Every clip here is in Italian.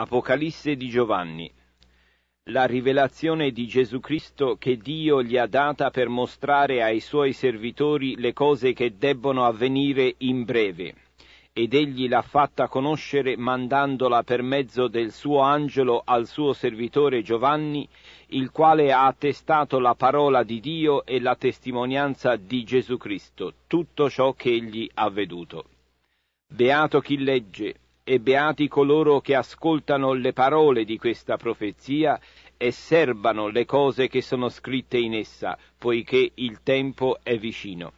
Apocalisse di Giovanni. La rivelazione di Gesù Cristo che Dio gli ha data per mostrare ai suoi servitori le cose che debbono avvenire in breve. Ed egli l'ha fatta conoscere mandandola per mezzo del suo angelo al suo servitore Giovanni, il quale ha attestato la parola di Dio e la testimonianza di Gesù Cristo, tutto ciò che egli ha veduto. Beato chi legge, e beati coloro che ascoltano le parole di questa profezia e serbano le cose che sono scritte in essa, poiché il tempo è vicino.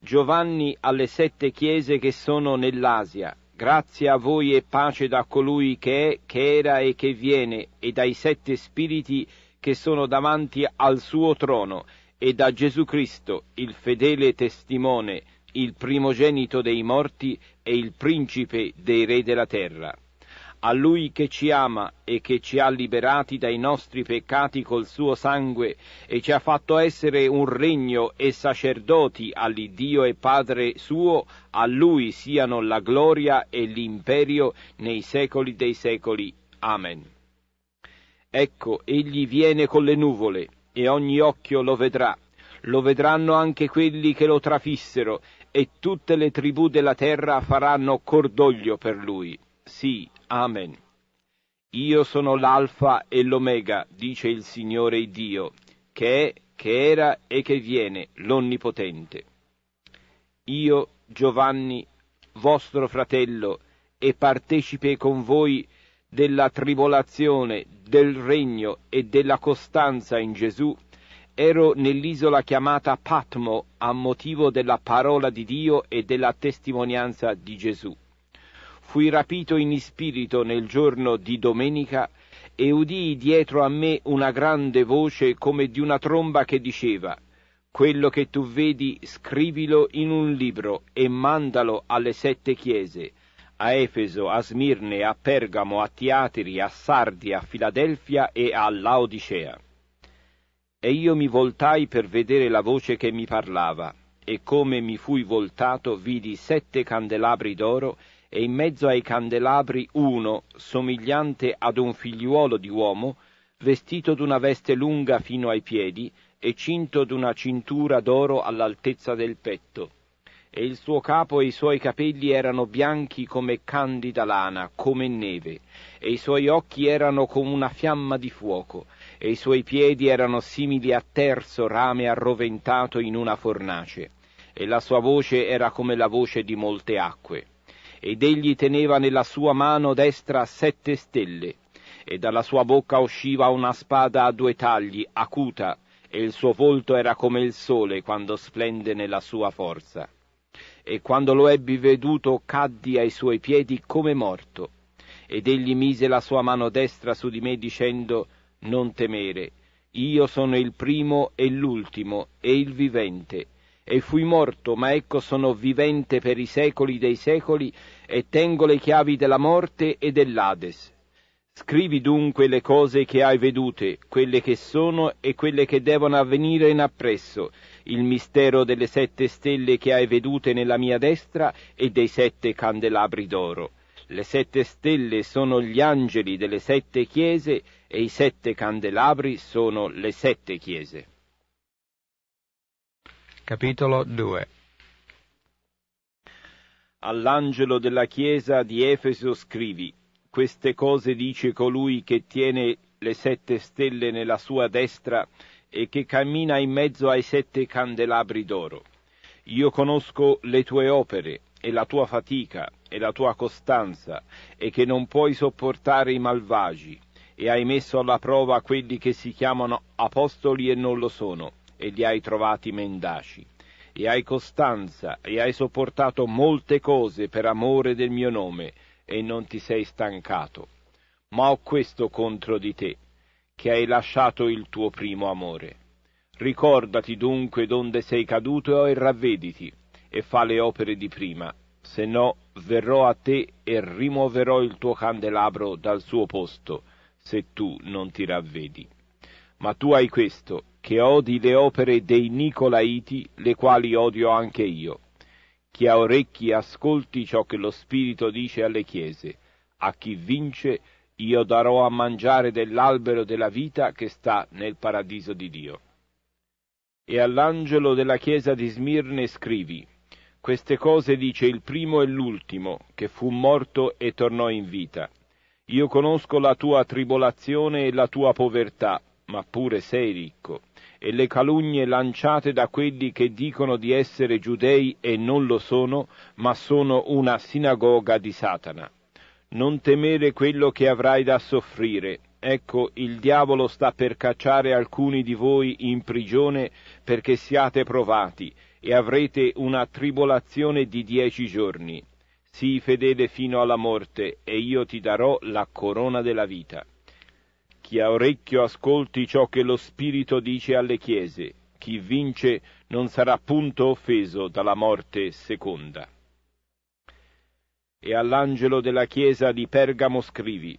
Giovanni alle sette chiese che sono nell'Asia, grazie a voi e pace da colui che è, che era e che viene, e dai sette spiriti che sono davanti al suo trono, e da Gesù Cristo, il fedele testimone, il primogenito dei morti e il principe dei re della terra. A lui che ci ama e che ci ha liberati dai nostri peccati col suo sangue e ci ha fatto essere un regno e sacerdoti all'Iddio e Padre suo, a lui siano la gloria e l'imperio nei secoli dei secoli. Amen. Ecco, egli viene con le nuvole, e ogni occhio lo vedrà. Lo vedranno anche quelli che lo trafissero, e tutte le tribù della terra faranno cordoglio per lui. Sì, amen. Io sono l'alfa e l'omega, dice il Signore Dio, che è, che era e che viene, l'Onnipotente. Io, Giovanni, vostro fratello, e partecipe con voi della tribolazione, del regno e della costanza in Gesù, ero nell'isola chiamata Patmo a motivo della parola di Dio e della testimonianza di Gesù. Fui rapito in spirito nel giorno di domenica e udii dietro a me una grande voce come di una tromba che diceva quello che tu vedi scrivilo in un libro e mandalo alle sette chiese, a Efeso, a Smirne, a Pergamo, a Tiatiri, a Sardi, a Filadelfia e a Laodicea. E io mi voltai per vedere la voce che mi parlava, e come mi fui voltato vidi sette candelabri d'oro, e in mezzo ai candelabri uno, somigliante ad un figliuolo di uomo, vestito d'una veste lunga fino ai piedi, e cinto d'una cintura d'oro all'altezza del petto. E il suo capo e i suoi capelli erano bianchi come candida lana, come neve, e i suoi occhi erano come una fiamma di fuoco, e i suoi piedi erano simili a terzo rame arroventato in una fornace, e la sua voce era come la voce di molte acque. Ed egli teneva nella sua mano destra sette stelle, e dalla sua bocca usciva una spada a due tagli, acuta, e il suo volto era come il sole quando splende nella sua forza. E quando lo ebbi veduto caddi ai suoi piedi come morto. Ed egli mise la sua mano destra su di me dicendo, non temere, io sono il primo e l'ultimo e il vivente. E fui morto, ma ecco sono vivente per i secoli dei secoli, e tengo le chiavi della morte e dell'Ades. Scrivi dunque le cose che hai vedute, quelle che sono e quelle che devono avvenire in appresso, il mistero delle sette stelle che hai vedute nella mia destra e dei sette candelabri d'oro. Le sette stelle sono gli angeli delle sette chiese e i sette candelabri sono le sette chiese. Capitolo 2 All'angelo della chiesa di Efeso scrivi, queste cose dice colui che tiene le sette stelle nella sua destra e che cammina in mezzo ai sette candelabri d'oro. Io conosco le tue opere e la tua fatica e la tua costanza e che non puoi sopportare i malvagi e hai messo alla prova quelli che si chiamano apostoli e non lo sono, e li hai trovati mendaci. E hai costanza, e hai sopportato molte cose per amore del mio nome, e non ti sei stancato. Ma ho questo contro di te, che hai lasciato il tuo primo amore. Ricordati dunque donde sei caduto e ravvediti, e fa le opere di prima, se no verrò a te e rimuoverò il tuo candelabro dal suo posto, se tu non ti ravvedi. Ma tu hai questo, che odi le opere dei Nicolaiti, le quali odio anche io. Chi ha orecchi ascolti ciò che lo Spirito dice alle chiese. A chi vince io darò a mangiare dell'albero della vita che sta nel paradiso di Dio. E all'angelo della chiesa di Smirne scrivi, queste cose dice il primo e l'ultimo, che fu morto e tornò in vita. Io conosco la tua tribolazione e la tua povertà, ma pure sei ricco, e le calunnie lanciate da quelli che dicono di essere giudei e non lo sono, ma sono una sinagoga di Satana. Non temere quello che avrai da soffrire. Ecco, il diavolo sta per cacciare alcuni di voi in prigione perché siate provati e avrete una tribolazione di dieci giorni sii fedele fino alla morte, e io ti darò la corona della vita. Chi ha orecchio ascolti ciò che lo Spirito dice alle chiese. Chi vince non sarà punto offeso dalla morte seconda. E all'angelo della chiesa di Pergamo scrivi,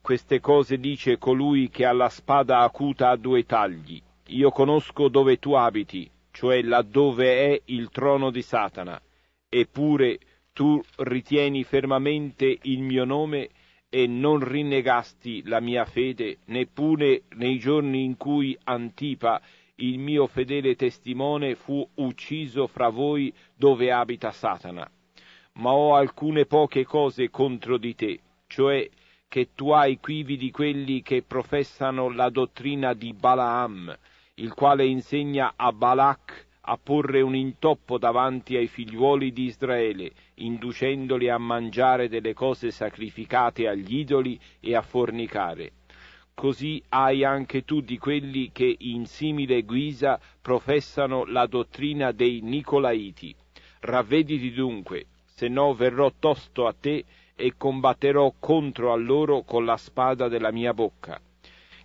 queste cose dice colui che ha la spada acuta a due tagli. Io conosco dove tu abiti, cioè laddove è il trono di Satana, eppure tu ritieni fermamente il mio nome e non rinnegasti la mia fede, neppure nei giorni in cui Antipa, il mio fedele testimone, fu ucciso fra voi dove abita Satana. Ma ho alcune poche cose contro di te, cioè che tu hai quivi di quelli che professano la dottrina di Balaam, il quale insegna a Balak a porre un intoppo davanti ai figliuoli di Israele, inducendoli a mangiare delle cose sacrificate agli idoli e a fornicare. Così hai anche tu di quelli che in simile guisa professano la dottrina dei Nicolaiti. Ravvediti dunque, se no verrò tosto a te e combatterò contro a loro con la spada della mia bocca.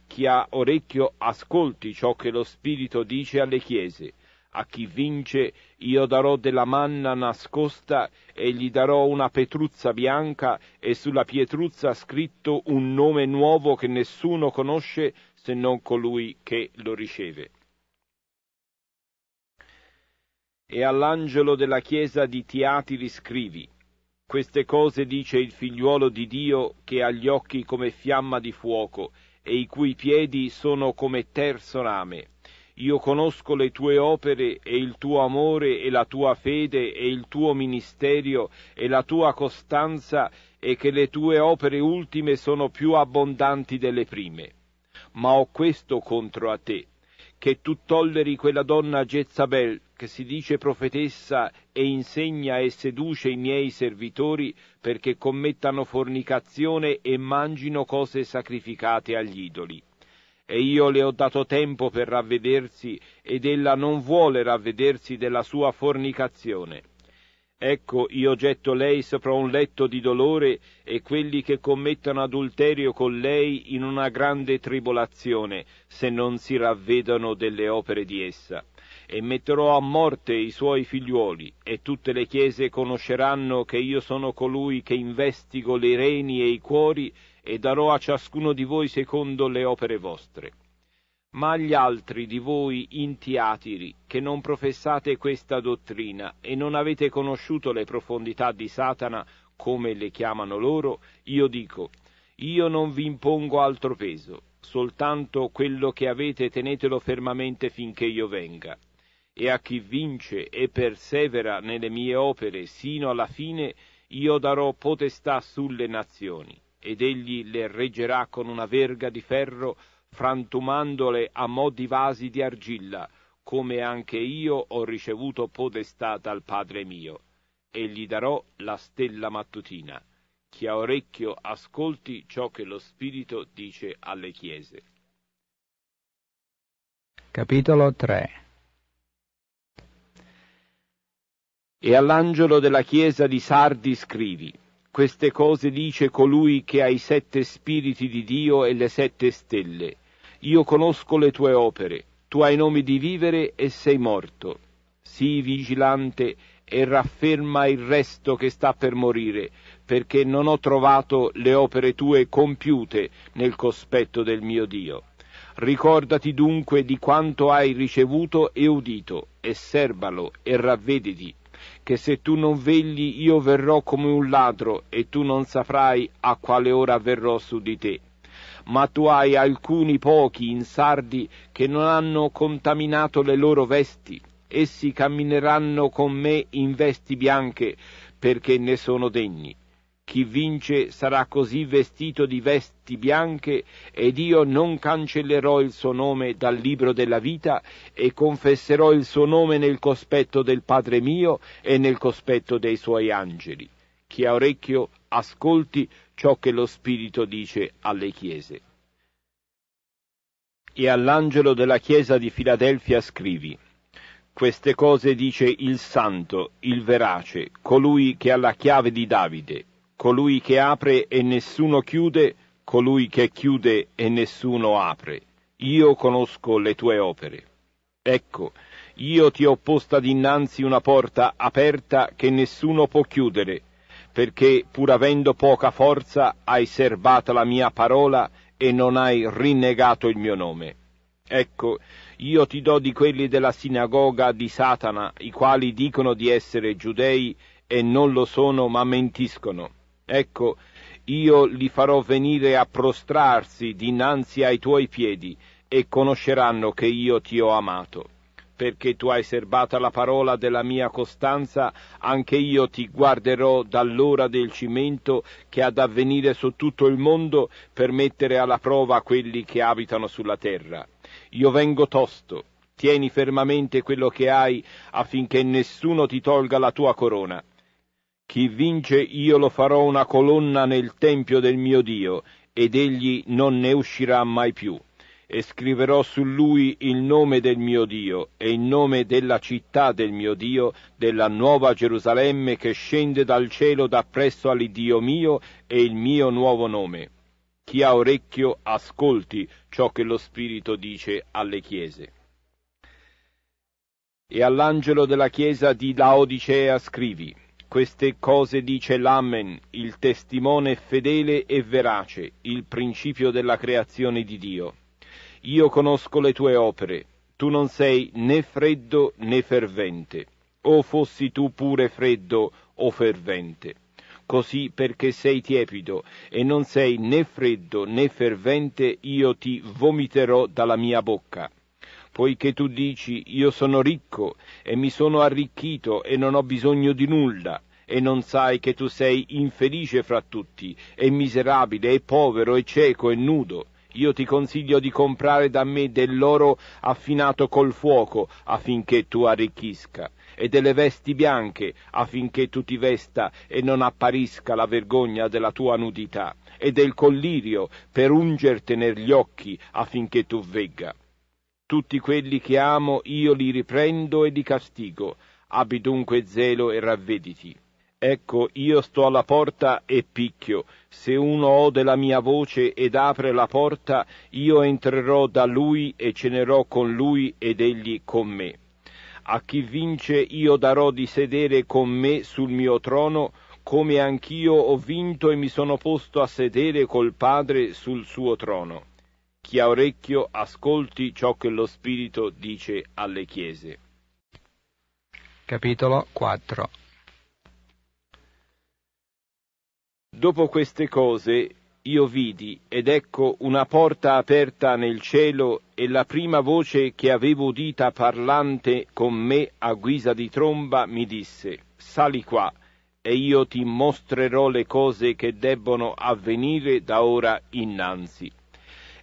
Chi ha orecchio ascolti ciò che lo Spirito dice alle chiese a chi vince io darò della manna nascosta e gli darò una petruzza bianca e sulla pietruzza scritto un nome nuovo che nessuno conosce se non colui che lo riceve. E all'angelo della chiesa di Tiatiri scrivi, queste cose dice il figliuolo di Dio che ha gli occhi come fiamma di fuoco e i cui piedi sono come terzo rame. Io conosco le tue opere e il tuo amore e la tua fede e il tuo ministerio e la tua costanza e che le tue opere ultime sono più abbondanti delle prime. Ma ho questo contro a te, che tu tolleri quella donna Jezabel, che si dice profetessa e insegna e seduce i miei servitori perché commettano fornicazione e mangino cose sacrificate agli idoli e io le ho dato tempo per ravvedersi ed ella non vuole ravvedersi della sua fornicazione. Ecco, io getto lei sopra un letto di dolore e quelli che commettono adulterio con lei in una grande tribolazione, se non si ravvedono delle opere di essa. E metterò a morte i suoi figliuoli, e tutte le chiese conosceranno che io sono colui che investigo le reni e i cuori e darò a ciascuno di voi secondo le opere vostre. Ma agli altri di voi intiatiri, che non professate questa dottrina e non avete conosciuto le profondità di Satana, come le chiamano loro, io dico, io non vi impongo altro peso, soltanto quello che avete tenetelo fermamente finché io venga. E a chi vince e persevera nelle mie opere sino alla fine, io darò potestà sulle nazioni ed egli le reggerà con una verga di ferro, frantumandole a mo' di vasi di argilla, come anche io ho ricevuto podestà dal Padre mio, e gli darò la stella mattutina. Chi ha orecchio ascolti ciò che lo Spirito dice alle chiese. Capitolo 3 E all'angelo della chiesa di Sardi scrivi queste cose dice colui che ha i sette spiriti di Dio e le sette stelle. Io conosco le tue opere, tu hai nome di vivere e sei morto. Sii vigilante e rafferma il resto che sta per morire, perché non ho trovato le opere tue compiute nel cospetto del mio Dio. Ricordati dunque di quanto hai ricevuto e udito, e serbalo e ravvediti, che se tu non vegli io verrò come un ladro e tu non saprai a quale ora verrò su di te. Ma tu hai alcuni pochi in sardi che non hanno contaminato le loro vesti, essi cammineranno con me in vesti bianche, perché ne sono degni. Chi vince sarà così vestito di vesti bianche ed io non cancellerò il suo nome dal libro della vita e confesserò il suo nome nel cospetto del Padre mio e nel cospetto dei suoi angeli. Chi ha orecchio ascolti ciò che lo Spirito dice alle chiese. E all'angelo della chiesa di Filadelfia scrivi queste cose dice il santo, il verace, colui che ha la chiave di Davide, colui che apre e nessuno chiude, colui che chiude e nessuno apre. Io conosco le tue opere. Ecco, io ti ho posta dinanzi una porta aperta che nessuno può chiudere, perché pur avendo poca forza hai serbata la mia parola e non hai rinnegato il mio nome. Ecco, io ti do di quelli della sinagoga di Satana, i quali dicono di essere giudei e non lo sono ma mentiscono Ecco, io li farò venire a prostrarsi dinanzi ai tuoi piedi e conosceranno che io ti ho amato. Perché tu hai serbata la parola della mia costanza, anche io ti guarderò dall'ora del cimento che ha da venire su tutto il mondo per mettere alla prova quelli che abitano sulla terra. Io vengo tosto, tieni fermamente quello che hai affinché nessuno ti tolga la tua corona. Chi vince io lo farò una colonna nel tempio del mio Dio, ed egli non ne uscirà mai più. E scriverò su lui il nome del mio Dio e il nome della città del mio Dio, della nuova Gerusalemme che scende dal cielo da presso all'Iddio mio e il mio nuovo nome. Chi ha orecchio ascolti ciò che lo Spirito dice alle chiese. E all'angelo della chiesa di Laodicea scrivi. Queste cose dice l'Amen, il testimone fedele e verace, il principio della creazione di Dio. Io conosco le tue opere, tu non sei né freddo né fervente, o fossi tu pure freddo o fervente. Così perché sei tiepido e non sei né freddo né fervente, io ti vomiterò dalla mia bocca poiché tu dici io sono ricco e mi sono arricchito e non ho bisogno di nulla, e non sai che tu sei infelice fra tutti, e miserabile, e povero, e cieco, e nudo. Io ti consiglio di comprare da me dell'oro affinato col fuoco, affinché tu arricchisca, e delle vesti bianche, affinché tu ti vesta e non apparisca la vergogna della tua nudità, e del collirio, per ungertene gli occhi, affinché tu vegga tutti quelli che amo io li riprendo e li castigo. Abbi dunque zelo e ravvediti. Ecco, io sto alla porta e picchio. Se uno ode la mia voce ed apre la porta, io entrerò da lui e cenerò con lui ed egli con me. A chi vince io darò di sedere con me sul mio trono, come anch'io ho vinto e mi sono posto a sedere col Padre sul suo trono chi ha orecchio ascolti ciò che lo Spirito dice alle chiese. Capitolo 4 Dopo queste cose io vidi ed ecco una porta aperta nel cielo e la prima voce che avevo udita parlante con me a guisa di tromba mi disse Sali qua e io ti mostrerò le cose che debbono avvenire da ora innanzi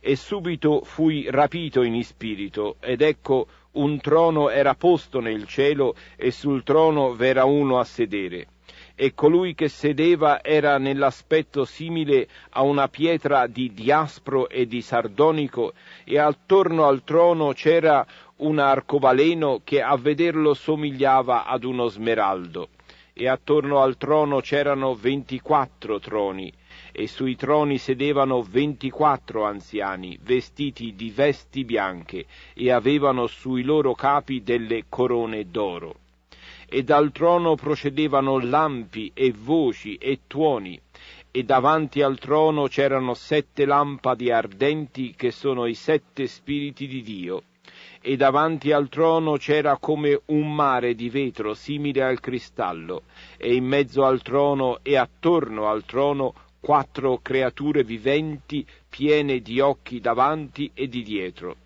e subito fui rapito in spirito, ed ecco un trono era posto nel cielo e sul trono v'era uno a sedere. E colui che sedeva era nell'aspetto simile a una pietra di diaspro e di sardonico, e attorno al trono c'era un arcobaleno che a vederlo somigliava ad uno smeraldo. E attorno al trono c'erano ventiquattro troni, e sui troni sedevano ventiquattro anziani, vestiti di vesti bianche, e avevano sui loro capi delle corone d'oro. E dal trono procedevano lampi e voci e tuoni, e davanti al trono c'erano sette lampadi ardenti che sono i sette spiriti di Dio e davanti al trono c'era come un mare di vetro simile al cristallo, e in mezzo al trono e attorno al trono quattro creature viventi piene di occhi davanti e di dietro.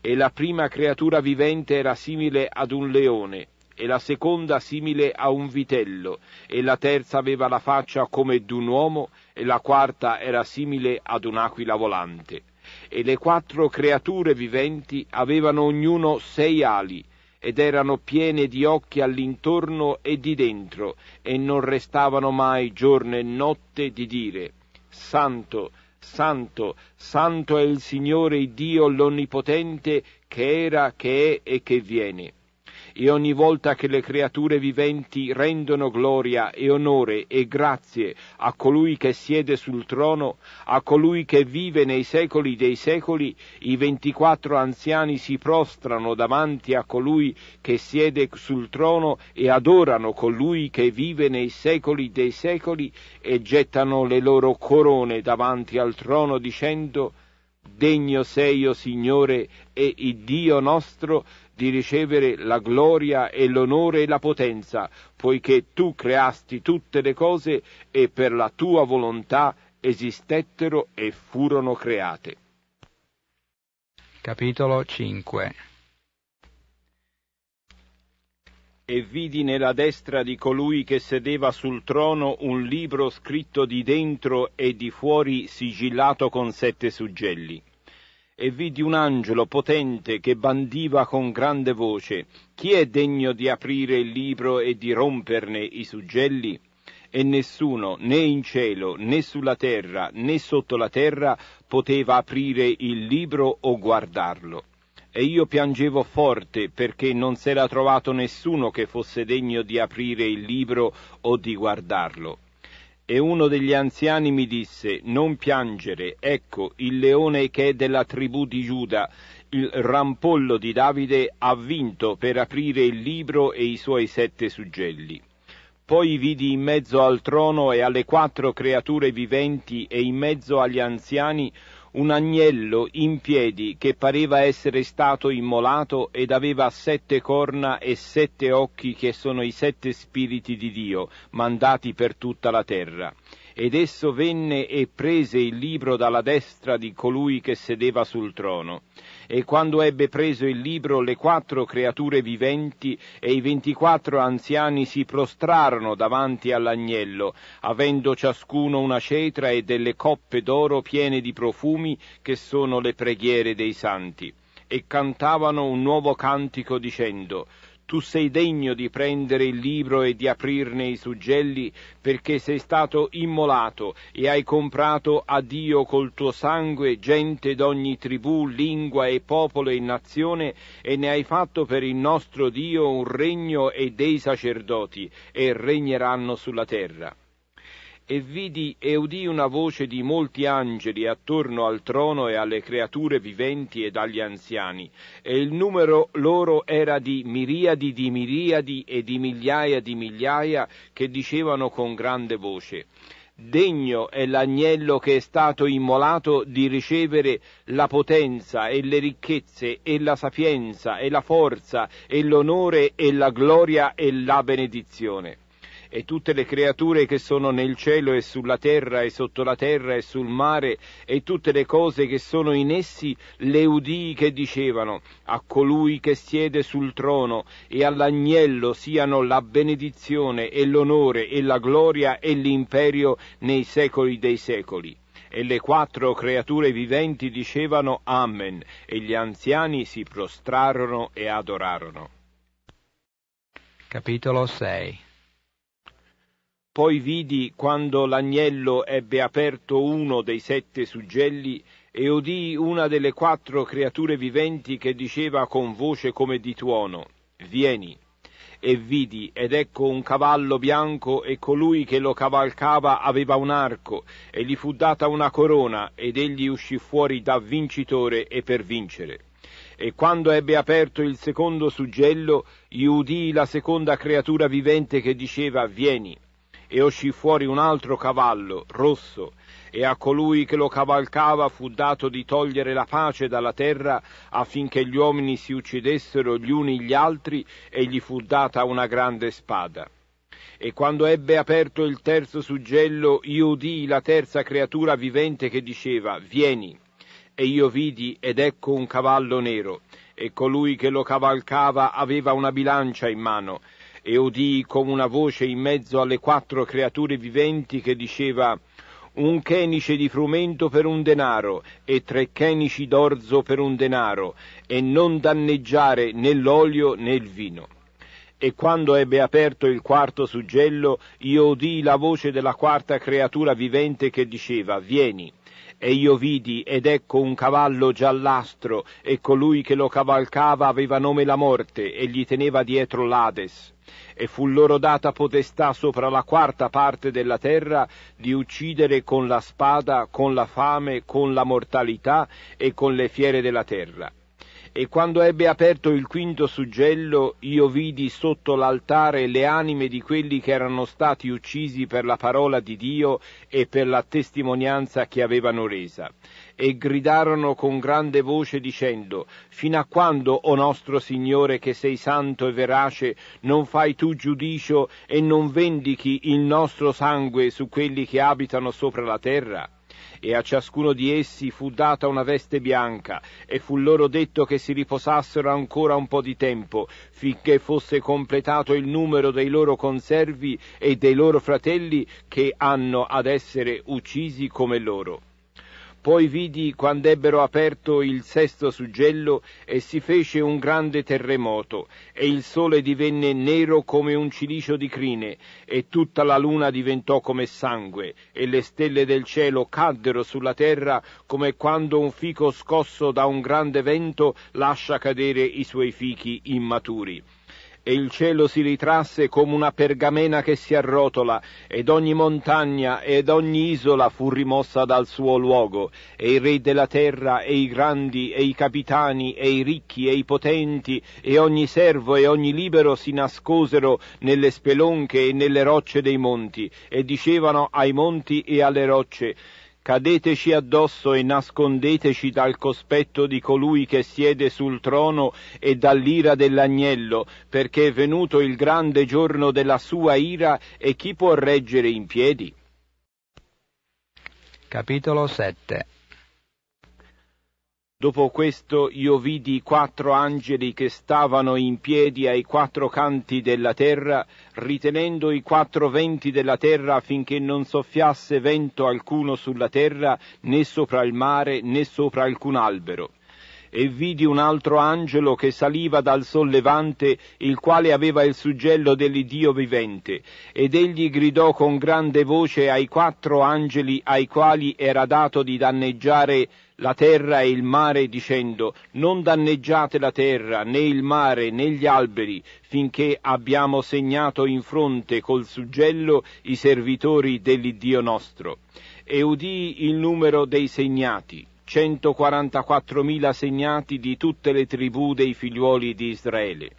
E la prima creatura vivente era simile ad un leone, e la seconda simile a un vitello, e la terza aveva la faccia come d'un uomo, e la quarta era simile ad un'aquila volante. E le quattro creature viventi avevano ognuno sei ali, ed erano piene di occhi all'intorno e di dentro, e non restavano mai giorno e notte di dire Santo, Santo, Santo è il Signore Dio l'Onnipotente, che era, che è e che viene e ogni volta che le creature viventi rendono gloria e onore e grazie a colui che siede sul trono, a colui che vive nei secoli dei secoli, i ventiquattro anziani si prostrano davanti a colui che siede sul trono e adorano colui che vive nei secoli dei secoli e gettano le loro corone davanti al trono dicendo Degno sei, o Signore, e il Dio nostro, di ricevere la gloria e l'onore e la potenza, poiché tu creasti tutte le cose e per la tua volontà esistettero e furono create. Capitolo 5 E vidi nella destra di colui che sedeva sul trono un libro scritto di dentro e di fuori sigillato con sette suggelli e vidi un angelo potente che bandiva con grande voce Chi è degno di aprire il libro e di romperne i suggelli? E nessuno, né in cielo, né sulla terra, né sotto la terra, poteva aprire il libro o guardarlo. E io piangevo forte perché non s'era trovato nessuno che fosse degno di aprire il libro o di guardarlo. E uno degli anziani mi disse, non piangere, ecco il leone che è della tribù di Giuda, il rampollo di Davide, ha vinto per aprire il libro e i suoi sette suggelli. Poi vidi in mezzo al trono e alle quattro creature viventi e in mezzo agli anziani un agnello in piedi che pareva essere stato immolato ed aveva sette corna e sette occhi che sono i sette spiriti di Dio, mandati per tutta la terra. Ed esso venne e prese il libro dalla destra di colui che sedeva sul trono. E quando ebbe preso il libro, le quattro creature viventi e i ventiquattro anziani si prostrarono davanti all'agnello, avendo ciascuno una cetra e delle coppe d'oro piene di profumi che sono le preghiere dei santi. E cantavano un nuovo cantico dicendo tu sei degno di prendere il libro e di aprirne i suggelli, perché sei stato immolato e hai comprato a Dio col tuo sangue gente d'ogni tribù, lingua e popolo e nazione, e ne hai fatto per il nostro Dio un regno e dei sacerdoti, e regneranno sulla terra e vidi e udì una voce di molti angeli attorno al trono e alle creature viventi ed agli anziani, e il numero loro era di miriadi di miriadi e di migliaia di migliaia che dicevano con grande voce Degno è l'agnello che è stato immolato di ricevere la potenza e le ricchezze e la sapienza e la forza e l'onore e la gloria e la benedizione e tutte le creature che sono nel cielo e sulla terra e sotto la terra e sul mare e tutte le cose che sono in essi, le udii che dicevano a colui che siede sul trono e all'agnello siano la benedizione e l'onore e la gloria e l'imperio nei secoli dei secoli e le quattro creature viventi dicevano Amen, e gli anziani si prostrarono e adorarono. Capitolo 6 poi vidi quando l'agnello ebbe aperto uno dei sette suggelli e udii una delle quattro creature viventi che diceva con voce come di tuono, Vieni. E vidi, ed ecco un cavallo bianco, e colui che lo cavalcava aveva un arco, e gli fu data una corona, ed egli uscì fuori da vincitore e per vincere. E quando ebbe aperto il secondo suggello, io udii la seconda creatura vivente che diceva, Vieni e uscì fuori un altro cavallo, rosso, e a colui che lo cavalcava fu dato di togliere la pace dalla terra affinché gli uomini si uccidessero gli uni gli altri e gli fu data una grande spada. E quando ebbe aperto il terzo suggello, io udii la terza creatura vivente che diceva, vieni. E io vidi ed ecco un cavallo nero, e colui che lo cavalcava aveva una bilancia in mano, e udii come una voce in mezzo alle quattro creature viventi che diceva un chenice di frumento per un denaro e tre chenici d'orzo per un denaro, e non danneggiare né l'olio né il vino. E quando ebbe aperto il quarto suggello, io udii la voce della quarta creatura vivente che diceva, vieni. E io vidi, ed ecco un cavallo giallastro, e colui che lo cavalcava aveva nome la morte, e gli teneva dietro l'Ades e fu loro data potestà sopra la quarta parte della terra di uccidere con la spada, con la fame, con la mortalità e con le fiere della terra. E quando ebbe aperto il quinto suggello, io vidi sotto l'altare le anime di quelli che erano stati uccisi per la parola di Dio e per la testimonianza che avevano resa. E gridarono con grande voce dicendo, Fino a quando, o nostro Signore, che sei santo e verace, non fai tu giudicio e non vendichi il nostro sangue su quelli che abitano sopra la terra? e a ciascuno di essi fu data una veste bianca, e fu loro detto che si riposassero ancora un po' di tempo, finché fosse completato il numero dei loro conservi e dei loro fratelli che hanno ad essere uccisi come loro. Poi vidi quando ebbero aperto il sesto suggello e si fece un grande terremoto e il sole divenne nero come un cilicio di crine e tutta la luna diventò come sangue e le stelle del cielo caddero sulla terra come quando un fico scosso da un grande vento lascia cadere i suoi fichi immaturi e il cielo si ritrasse come una pergamena che si arrotola, ed ogni montagna ed ogni isola fu rimossa dal suo luogo, e i re della terra e i grandi e i capitani e i ricchi e i potenti e ogni servo e ogni libero si nascosero nelle spelonche e nelle rocce dei monti, e dicevano ai monti e alle rocce, cadeteci addosso e nascondeteci dal cospetto di colui che siede sul trono e dall'ira dell'agnello, perché è venuto il grande giorno della sua ira e chi può reggere in piedi? Capitolo 7 Dopo questo io vidi quattro angeli che stavano in piedi ai quattro canti della terra, ritenendo i quattro venti della terra affinché non soffiasse vento alcuno sulla terra, né sopra il mare, né sopra alcun albero e vidi un altro angelo che saliva dal sollevante, il quale aveva il suggello dell'Iddio vivente, ed egli gridò con grande voce ai quattro angeli ai quali era dato di danneggiare la terra e il mare dicendo non danneggiate la terra né il mare né gli alberi finché abbiamo segnato in fronte col suggello i servitori dell'Iddio nostro. E udì il numero dei segnati, 144.000 segnati di tutte le tribù dei figliuoli di Israele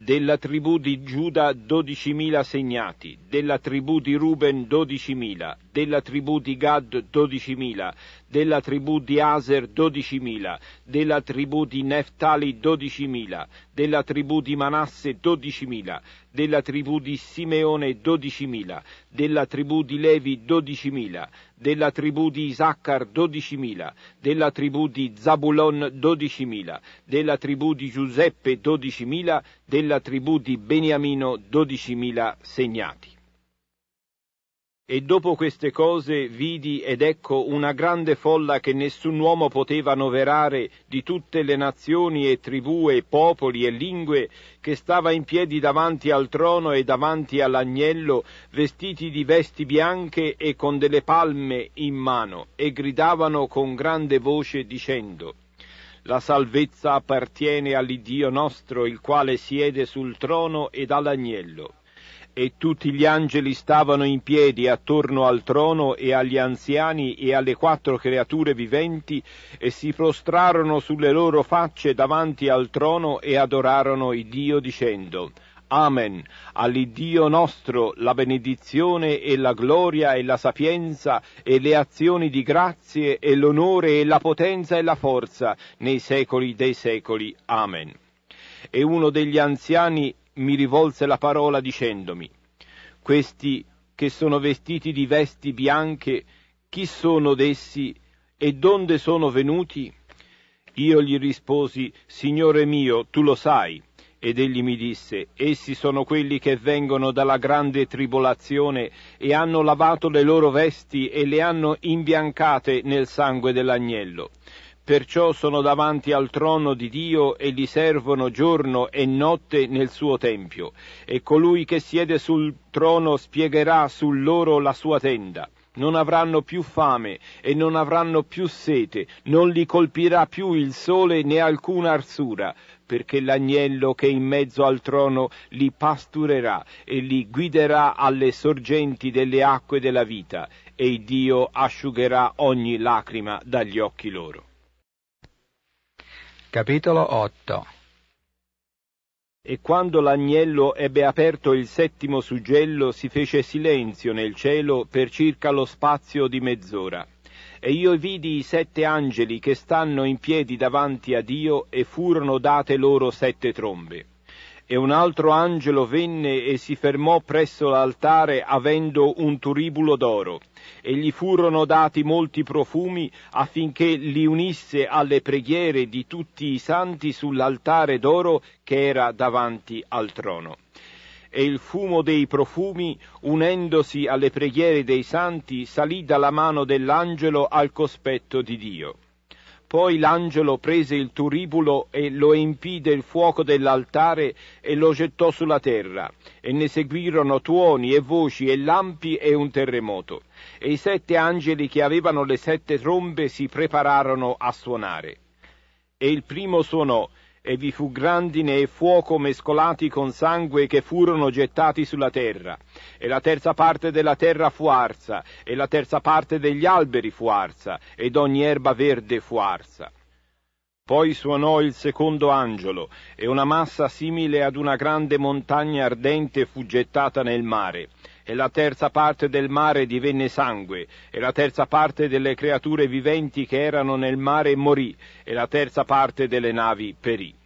della tribù di Giuda 12.000 segnati, della tribù di Ruben 12.000, della tribù di Gad 12.000, della tribù di Aser 12.000, della tribù di Neftali 12.000, della tribù di Manasse 12.000, della tribù di Simeone 12.000, della tribù di Levi 12.000, della tribù di Isaccar 12.000, della tribù di Zabulon 12.000, della tribù di Giuseppe 12.000, della tribù di Beniamino 12.000 segnati. E dopo queste cose vidi ed ecco una grande folla che nessun uomo poteva noverare di tutte le nazioni e tribù e popoli e lingue, che stava in piedi davanti al trono e davanti all'agnello, vestiti di vesti bianche e con delle palme in mano, e gridavano con grande voce dicendo La salvezza appartiene all'Iddio nostro, il quale siede sul trono ed all'agnello. E tutti gli angeli stavano in piedi attorno al trono e agli anziani e alle quattro creature viventi e si prostrarono sulle loro facce davanti al trono e adorarono il Dio dicendo Amen. All'Iddio nostro la benedizione e la gloria e la sapienza e le azioni di grazie e l'onore e la potenza e la forza nei secoli dei secoli. Amen e uno degli anziani mi rivolse la parola dicendomi, questi che sono vestiti di vesti bianche, chi sono d'essi e donde sono venuti? Io gli risposi, Signore mio, tu lo sai. Ed egli mi disse, Essi sono quelli che vengono dalla grande tribolazione e hanno lavato le loro vesti e le hanno imbiancate nel sangue dell'agnello perciò sono davanti al trono di Dio e gli servono giorno e notte nel suo tempio, e colui che siede sul trono spiegherà su loro la sua tenda. Non avranno più fame e non avranno più sete, non li colpirà più il sole né alcuna arsura, perché l'agnello che in mezzo al trono li pasturerà e li guiderà alle sorgenti delle acque della vita, e Dio asciugherà ogni lacrima dagli occhi loro. Capitolo 8 E quando l'agnello ebbe aperto il settimo suggello si fece silenzio nel cielo per circa lo spazio di mezz'ora. E io vidi i sette angeli che stanno in piedi davanti a Dio e furono date loro sette trombe. E un altro angelo venne e si fermò presso l'altare avendo un turibulo d'oro e gli furono dati molti profumi affinché li unisse alle preghiere di tutti i santi sull'altare d'oro che era davanti al trono. E il fumo dei profumi, unendosi alle preghiere dei santi, salì dalla mano dell'angelo al cospetto di Dio. Poi l'angelo prese il turibulo e lo empì del fuoco dell'altare e lo gettò sulla terra, e ne seguirono tuoni e voci e lampi e un terremoto. E i sette angeli che avevano le sette trombe si prepararono a suonare. E il primo suonò, e vi fu grandine e fuoco mescolati con sangue che furono gettati sulla terra. E la terza parte della terra fu arsa, e la terza parte degli alberi fu arsa, ed ogni erba verde fu arsa. Poi suonò il secondo angelo, e una massa simile ad una grande montagna ardente fu gettata nel mare. E la terza parte del mare divenne sangue, e la terza parte delle creature viventi che erano nel mare morì, e la terza parte delle navi perì.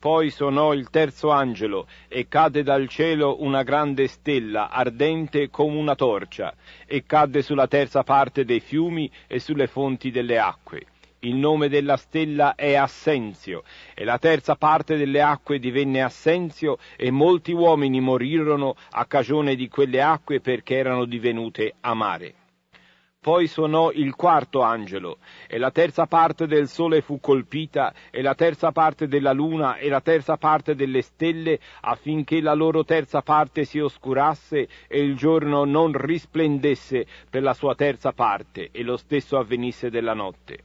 Poi suonò il terzo angelo, e cade dal cielo una grande stella, ardente come una torcia, e cadde sulla terza parte dei fiumi e sulle fonti delle acque. Il nome della stella è Assenzio, e la terza parte delle acque divenne Assenzio, e molti uomini morirono a cagione di quelle acque perché erano divenute amare. Poi suonò il quarto angelo, e la terza parte del sole fu colpita, e la terza parte della luna, e la terza parte delle stelle, affinché la loro terza parte si oscurasse e il giorno non risplendesse per la sua terza parte, e lo stesso avvenisse della notte.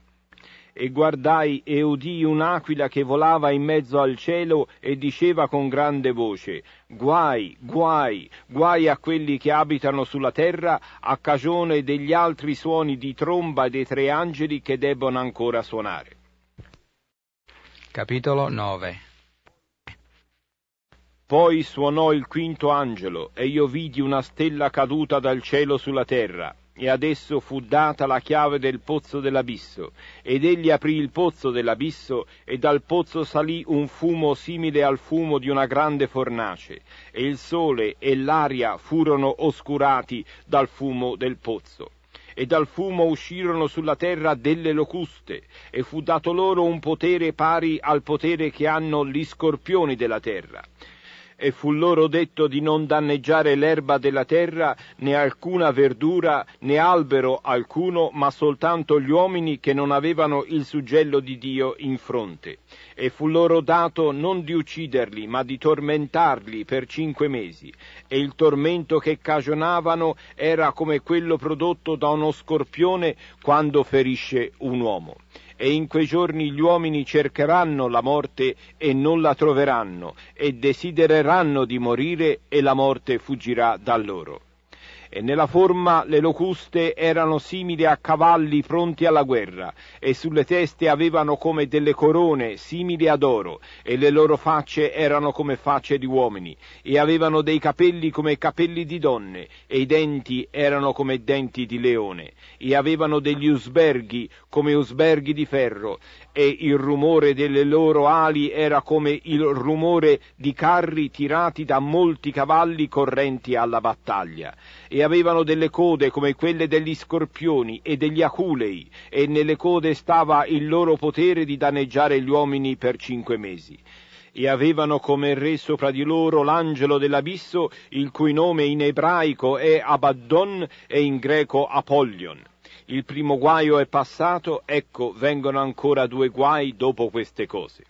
E guardai e udii un'aquila che volava in mezzo al cielo e diceva con grande voce, Guai, guai, guai a quelli che abitano sulla terra a cagione degli altri suoni di tromba dei tre angeli che debbono ancora suonare. Capitolo 9 poi suonò il quinto angelo, e io vidi una stella caduta dal cielo sulla terra, e ad esso fu data la chiave del pozzo dell'abisso, ed egli aprì il pozzo dell'abisso, e dal pozzo salì un fumo simile al fumo di una grande fornace, e il sole e l'aria furono oscurati dal fumo del pozzo. E dal fumo uscirono sulla terra delle locuste, e fu dato loro un potere pari al potere che hanno gli scorpioni della terra, e fu loro detto di non danneggiare l'erba della terra, né alcuna verdura, né albero alcuno, ma soltanto gli uomini che non avevano il suggello di Dio in fronte. E fu loro dato non di ucciderli, ma di tormentarli per cinque mesi. E il tormento che cagionavano era come quello prodotto da uno scorpione quando ferisce un uomo. E in quei giorni gli uomini cercheranno la morte e non la troveranno, e desidereranno di morire e la morte fuggirà da loro e nella forma le locuste erano simili a cavalli pronti alla guerra e sulle teste avevano come delle corone simili ad oro e le loro facce erano come facce di uomini e avevano dei capelli come capelli di donne e i denti erano come denti di leone e avevano degli usberghi come usberghi di ferro e il rumore delle loro ali era come il rumore di carri tirati da molti cavalli correnti alla battaglia e avevano delle code come quelle degli scorpioni e degli aculei, e nelle code stava il loro potere di danneggiare gli uomini per cinque mesi. E avevano come re sopra di loro l'angelo dell'abisso, il cui nome in ebraico è Abaddon e in greco Apollion. Il primo guaio è passato, ecco vengono ancora due guai dopo queste cose.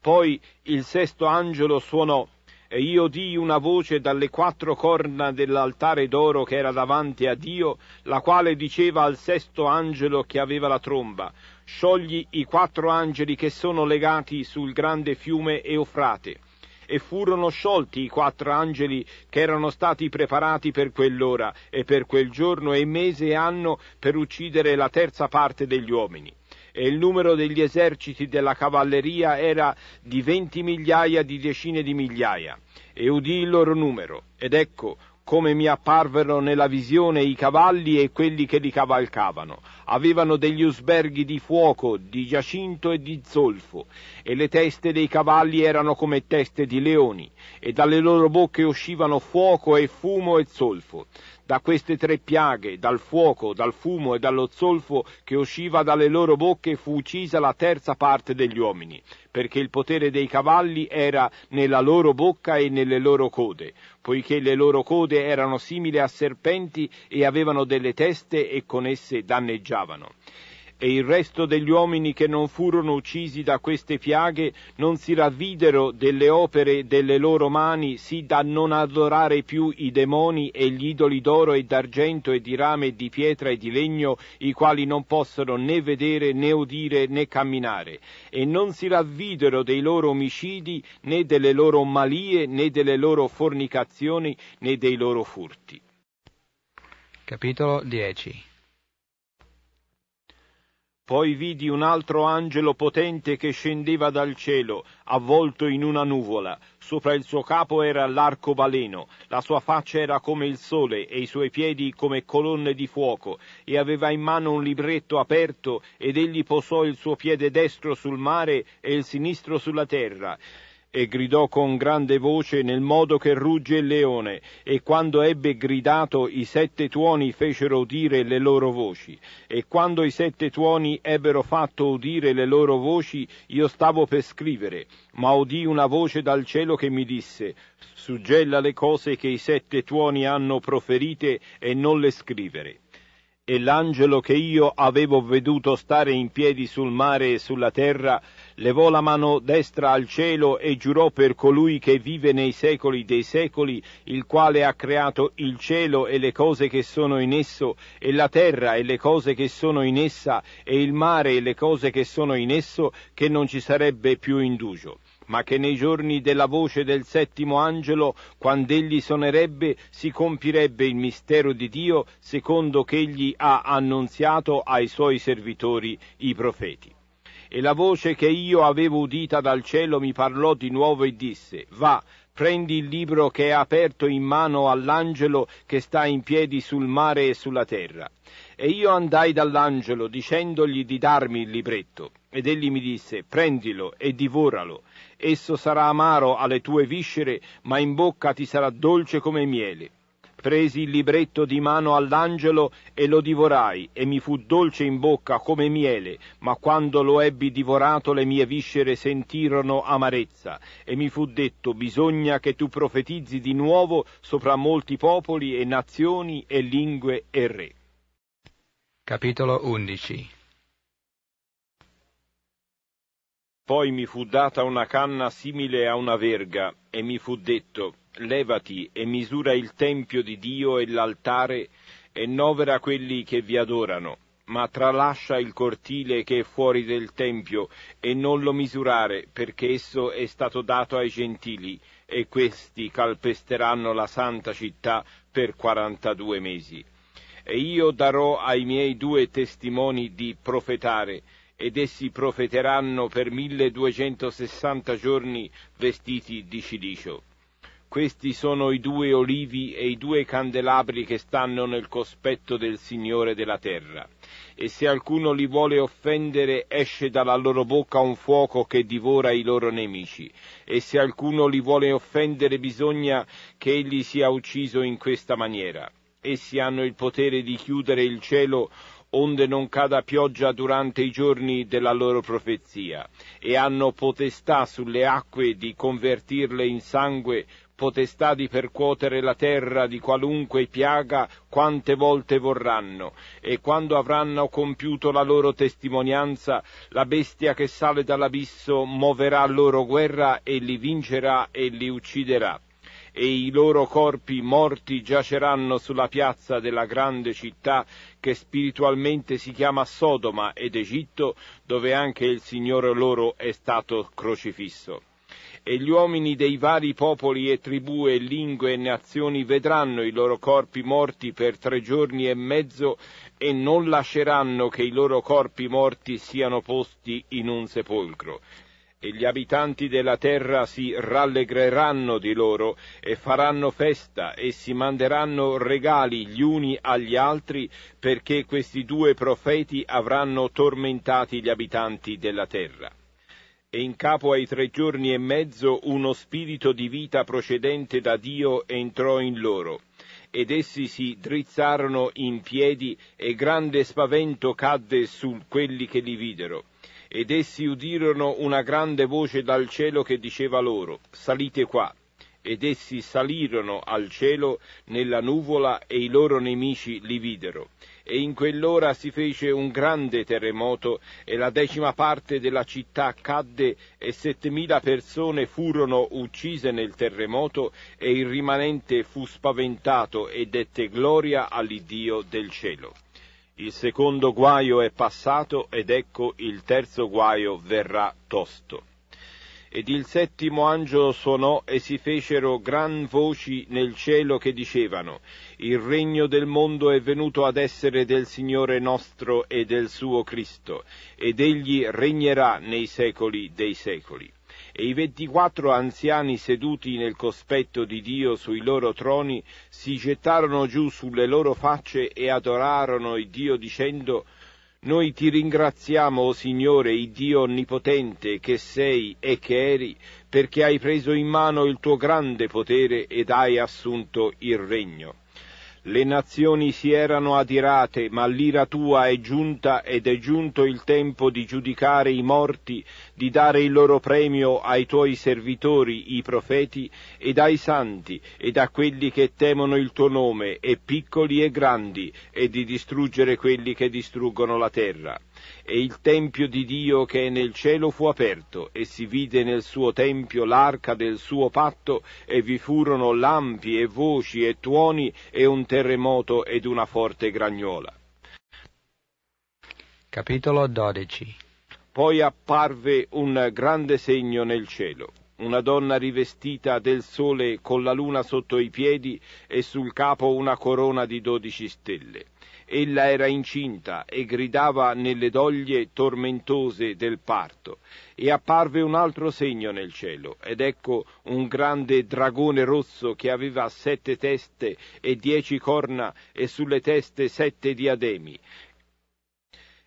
Poi il sesto angelo suonò e io udii una voce dalle quattro corna dell'altare d'oro che era davanti a Dio, la quale diceva al sesto angelo che aveva la tromba, sciogli i quattro angeli che sono legati sul grande fiume Eufrate. E furono sciolti i quattro angeli che erano stati preparati per quell'ora e per quel giorno e mese e anno per uccidere la terza parte degli uomini e il numero degli eserciti della cavalleria era di venti migliaia di decine di migliaia, e udì il loro numero, ed ecco come mi apparvero nella visione i cavalli e quelli che li cavalcavano. Avevano degli usberghi di fuoco, di giacinto e di zolfo, e le teste dei cavalli erano come teste di leoni, e dalle loro bocche uscivano fuoco e fumo e zolfo da queste tre piaghe, dal fuoco, dal fumo e dallo zolfo che usciva dalle loro bocche, fu uccisa la terza parte degli uomini, perché il potere dei cavalli era nella loro bocca e nelle loro code, poiché le loro code erano simili a serpenti e avevano delle teste e con esse danneggiavano e il resto degli uomini che non furono uccisi da queste piaghe non si ravvidero delle opere delle loro mani, sì da non adorare più i demoni e gli idoli d'oro e d'argento e di rame e di pietra e di legno, i quali non possono né vedere né udire né camminare, e non si ravvidero dei loro omicidi né delle loro malie né delle loro fornicazioni né dei loro furti. Capitolo 10 poi vidi un altro angelo potente che scendeva dal cielo, avvolto in una nuvola. Sopra il suo capo era l'arcobaleno, la sua faccia era come il sole e i suoi piedi come colonne di fuoco, e aveva in mano un libretto aperto ed egli posò il suo piede destro sul mare e il sinistro sulla terra e gridò con grande voce nel modo che rugge il leone, e quando ebbe gridato i sette tuoni fecero udire le loro voci, e quando i sette tuoni ebbero fatto udire le loro voci, io stavo per scrivere, ma udì una voce dal cielo che mi disse, suggella le cose che i sette tuoni hanno proferite e non le scrivere e l'angelo che io avevo veduto stare in piedi sul mare e sulla terra levò la mano destra al cielo e giurò per colui che vive nei secoli dei secoli, il quale ha creato il cielo e le cose che sono in esso, e la terra e le cose che sono in essa, e il mare e le cose che sono in esso, che non ci sarebbe più indugio ma che nei giorni della voce del settimo angelo, quando egli sonerebbe, si compirebbe il mistero di Dio secondo che egli ha annunziato ai suoi servitori, i profeti. E la voce che io avevo udita dal cielo mi parlò di nuovo e disse, va, prendi il libro che è aperto in mano all'angelo che sta in piedi sul mare e sulla terra. E io andai dall'angelo dicendogli di darmi il libretto. Ed egli mi disse, prendilo e divoralo. Esso sarà amaro alle tue viscere, ma in bocca ti sarà dolce come miele. Presi il libretto di mano all'angelo e lo divorai, e mi fu dolce in bocca come miele, ma quando lo ebbi divorato le mie viscere sentirono amarezza, e mi fu detto bisogna che tu profetizzi di nuovo sopra molti popoli e nazioni e lingue e re. Capitolo 11 Poi mi fu data una canna simile a una verga, e mi fu detto, levati e misura il tempio di Dio e l'altare, e novera quelli che vi adorano, ma tralascia il cortile che è fuori del tempio, e non lo misurare, perché esso è stato dato ai gentili, e questi calpesteranno la santa città per quarantadue mesi. E io darò ai miei due testimoni di profetare, ed essi profeteranno per 1260 giorni vestiti di cilicio. Questi sono i due olivi e i due candelabri che stanno nel cospetto del Signore della terra. E se alcuno li vuole offendere, esce dalla loro bocca un fuoco che divora i loro nemici. E se alcuno li vuole offendere, bisogna che egli sia ucciso in questa maniera. Essi hanno il potere di chiudere il cielo onde non cada pioggia durante i giorni della loro profezia, e hanno potestà sulle acque di convertirle in sangue, potestà di percuotere la terra di qualunque piaga quante volte vorranno, e quando avranno compiuto la loro testimonianza, la bestia che sale dall'abisso moverà loro guerra e li vincerà e li ucciderà e i loro corpi morti giaceranno sulla piazza della grande città che spiritualmente si chiama Sodoma ed Egitto, dove anche il Signore loro è stato crocifisso e gli uomini dei vari popoli e tribù e lingue e nazioni vedranno i loro corpi morti per tre giorni e mezzo e non lasceranno che i loro corpi morti siano posti in un sepolcro e gli abitanti della terra si rallegreranno di loro e faranno festa e si manderanno regali gli uni agli altri perché questi due profeti avranno tormentati gli abitanti della terra. E in capo ai tre giorni e mezzo uno spirito di vita procedente da Dio entrò in loro ed essi si drizzarono in piedi e grande spavento cadde su quelli che li videro ed essi udirono una grande voce dal cielo che diceva loro, salite qua. Ed essi salirono al cielo nella nuvola e i loro nemici li videro. E in quell'ora si fece un grande terremoto e la decima parte della città cadde e settemila persone furono uccise nel terremoto e il rimanente fu spaventato e dette gloria all'Iddio del cielo. Il secondo guaio è passato ed ecco il terzo guaio verrà tosto. Ed il settimo angelo suonò e si fecero gran voci nel cielo che dicevano, Il regno del mondo è venuto ad essere del Signore nostro e del suo Cristo, ed egli regnerà nei secoli dei secoli e i ventiquattro anziani seduti nel cospetto di Dio sui loro troni si gettarono giù sulle loro facce e adorarono il Dio dicendo Noi ti ringraziamo, o Signore, il Dio onnipotente che sei e che eri, perché hai preso in mano il tuo grande potere ed hai assunto il regno. Le nazioni si erano adirate, ma l'ira tua è giunta ed è giunto il tempo di giudicare i morti, di dare il loro premio ai tuoi servitori, i profeti, ed ai santi, ed a quelli che temono il tuo nome, e piccoli e grandi, e di distruggere quelli che distruggono la terra. E il tempio di Dio che è nel cielo fu aperto, e si vide nel suo tempio l'arca del suo patto, e vi furono lampi e voci e tuoni e un terremoto ed una forte gragnola. Capitolo 12 Poi apparve un grande segno nel cielo, una donna rivestita del sole con la luna sotto i piedi e sul capo una corona di dodici stelle Ella era incinta e gridava nelle doglie tormentose del parto. E apparve un altro segno nel cielo, ed ecco un grande dragone rosso che aveva sette teste e dieci corna e sulle teste sette diademi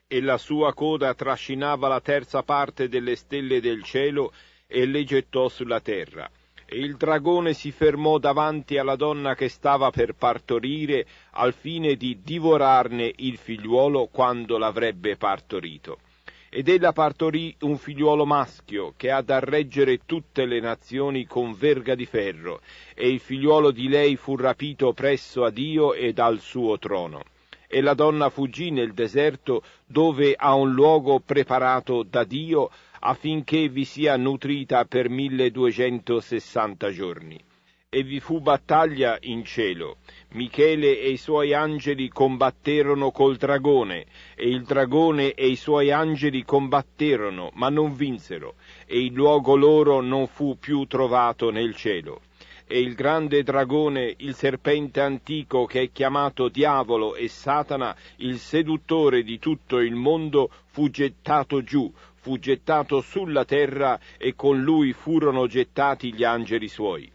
e la sua coda trascinava la terza parte delle stelle del cielo e le gettò sulla terra il dragone si fermò davanti alla donna che stava per partorire al fine di divorarne il figliuolo quando l'avrebbe partorito. Ed ella partorì un figliuolo maschio che ha da reggere tutte le nazioni con verga di ferro, e il figliuolo di lei fu rapito presso a Dio e dal suo trono. E la donna fuggì nel deserto dove ha un luogo preparato da Dio affinché vi sia nutrita per 1260 giorni. E vi fu battaglia in cielo. Michele e i suoi angeli combatterono col dragone, e il dragone e i suoi angeli combatterono, ma non vinsero, e il luogo loro non fu più trovato nel cielo e il grande dragone, il serpente antico che è chiamato diavolo e Satana, il seduttore di tutto il mondo, fu gettato giù, fu gettato sulla terra e con lui furono gettati gli angeli suoi.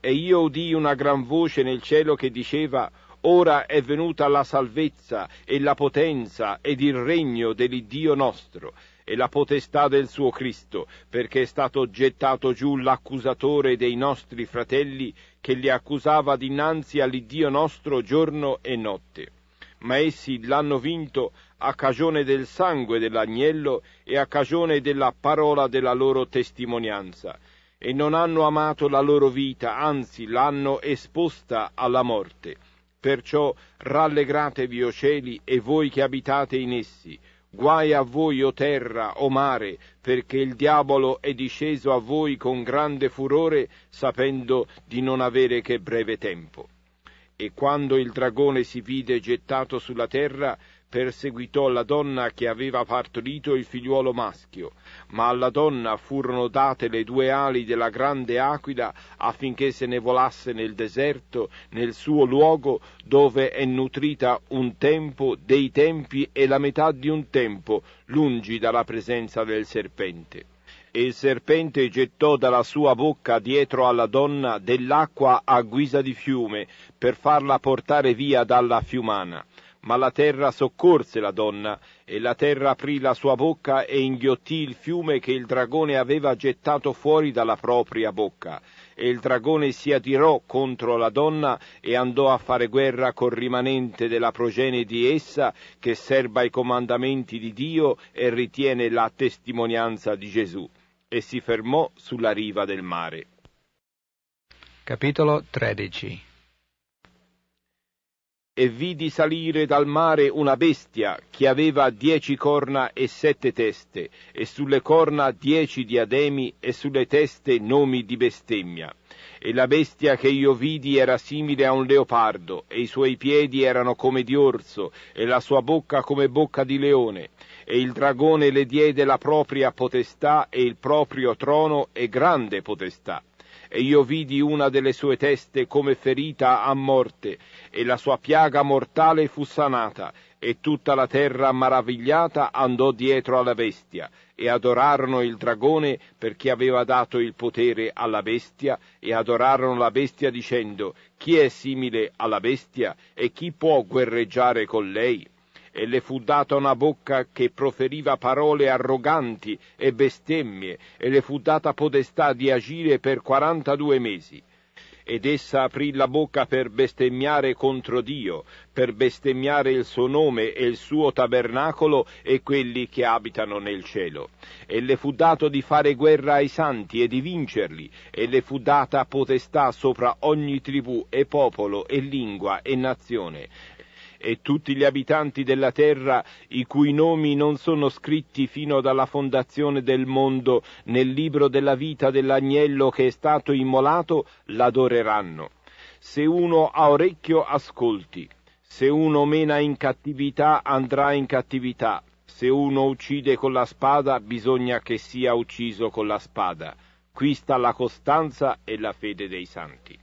E io udii una gran voce nel cielo che diceva Ora è venuta la salvezza e la potenza ed il regno dell'Iddio nostro e la potestà del suo Cristo, perché è stato gettato giù l'accusatore dei nostri fratelli che li accusava dinanzi all'Iddio nostro giorno e notte. Ma essi l'hanno vinto a cagione del sangue dell'agnello e a cagione della parola della loro testimonianza, e non hanno amato la loro vita, anzi l'hanno esposta alla morte. Perciò rallegratevi, o cieli, e voi che abitate in essi, Guai a voi, o terra, o mare, perché il diavolo è disceso a voi con grande furore, sapendo di non avere che breve tempo. E quando il dragone si vide gettato sulla terra, perseguitò la donna che aveva partorito il figliuolo maschio, ma alla donna furono date le due ali della grande aquila affinché se ne volasse nel deserto, nel suo luogo dove è nutrita un tempo dei tempi e la metà di un tempo, lungi dalla presenza del serpente. E il serpente gettò dalla sua bocca dietro alla donna dell'acqua a guisa di fiume, per farla portare via dalla fiumana ma la terra soccorse la donna, e la terra aprì la sua bocca e inghiottì il fiume che il dragone aveva gettato fuori dalla propria bocca. E il dragone si adirò contro la donna e andò a fare guerra col rimanente della progenie di essa, che serba i comandamenti di Dio e ritiene la testimonianza di Gesù. E si fermò sulla riva del mare. Capitolo 13 e vidi salire dal mare una bestia che aveva dieci corna e sette teste, e sulle corna dieci diademi e sulle teste nomi di bestemmia. E la bestia che io vidi era simile a un leopardo, e i suoi piedi erano come di orso, e la sua bocca come bocca di leone. E il dragone le diede la propria potestà e il proprio trono e grande potestà e io vidi una delle sue teste come ferita a morte, e la sua piaga mortale fu sanata, e tutta la terra maravigliata andò dietro alla bestia, e adorarono il dragone perché aveva dato il potere alla bestia, e adorarono la bestia dicendo chi è simile alla bestia e chi può guerreggiare con lei? e le fu data una bocca che proferiva parole arroganti e bestemmie, e le fu data podestà di agire per quarantadue mesi. Ed essa aprì la bocca per bestemmiare contro Dio, per bestemmiare il suo nome e il suo tabernacolo e quelli che abitano nel cielo. E le fu dato di fare guerra ai santi e di vincerli, e le fu data potestà sopra ogni tribù e popolo e lingua e nazione, e tutti gli abitanti della terra i cui nomi non sono scritti fino dalla fondazione del mondo nel libro della vita dell'agnello che è stato immolato, l'adoreranno. Se uno ha orecchio ascolti, se uno mena in cattività andrà in cattività, se uno uccide con la spada bisogna che sia ucciso con la spada. Qui sta la costanza e la fede dei santi.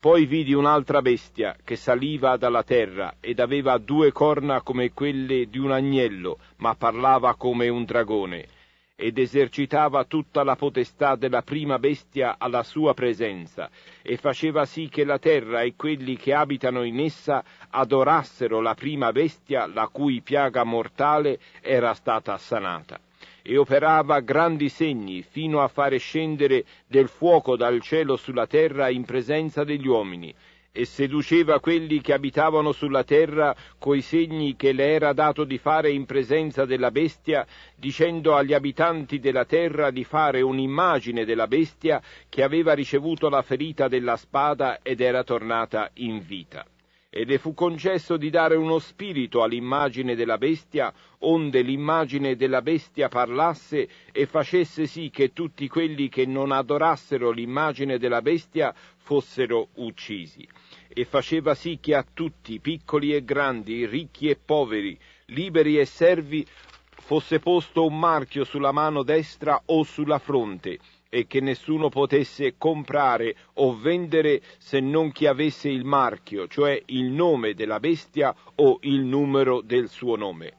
Poi vidi un'altra bestia che saliva dalla terra ed aveva due corna come quelle di un agnello, ma parlava come un dragone, ed esercitava tutta la potestà della prima bestia alla sua presenza, e faceva sì che la terra e quelli che abitano in essa adorassero la prima bestia la cui piaga mortale era stata sanata e operava grandi segni fino a fare scendere del fuoco dal cielo sulla terra in presenza degli uomini, e seduceva quelli che abitavano sulla terra coi segni che le era dato di fare in presenza della bestia, dicendo agli abitanti della terra di fare un'immagine della bestia che aveva ricevuto la ferita della spada ed era tornata in vita ed e fu concesso di dare uno spirito all'immagine della bestia, onde l'immagine della bestia parlasse e facesse sì che tutti quelli che non adorassero l'immagine della bestia fossero uccisi. E faceva sì che a tutti, piccoli e grandi, ricchi e poveri, liberi e servi, fosse posto un marchio sulla mano destra o sulla fronte, e che nessuno potesse comprare o vendere se non chi avesse il marchio, cioè il nome della bestia o il numero del suo nome.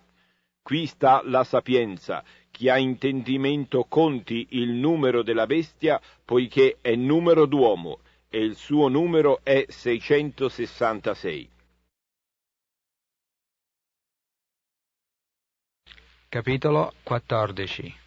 Qui sta la sapienza, chi ha intendimento conti il numero della bestia, poiché è numero d'uomo, e il suo numero è 666. Capitolo 14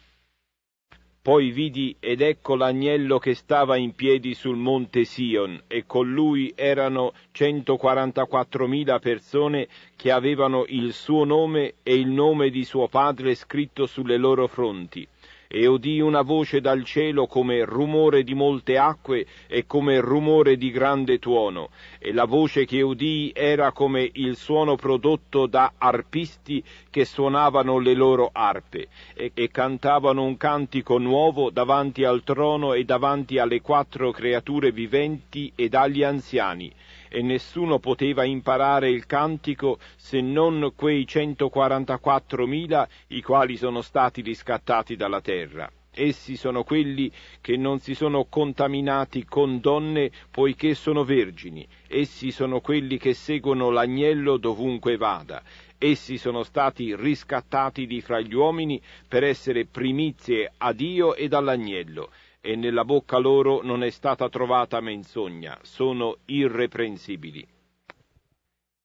poi vidi ed ecco l'agnello che stava in piedi sul monte Sion e con lui erano 144.000 persone che avevano il suo nome e il nome di suo padre scritto sulle loro fronti e udì una voce dal cielo come rumore di molte acque e come rumore di grande tuono, e la voce che udì era come il suono prodotto da arpisti che suonavano le loro arpe, e, e cantavano un cantico nuovo davanti al trono e davanti alle quattro creature viventi ed agli anziani, e nessuno poteva imparare il cantico se non quei 144.000 i quali sono stati riscattati dalla terra. Essi sono quelli che non si sono contaminati con donne poiché sono vergini, essi sono quelli che seguono l'agnello dovunque vada, essi sono stati riscattati di fra gli uomini per essere primizie a Dio ed all'agnello, e nella bocca loro non è stata trovata menzogna, sono irreprensibili.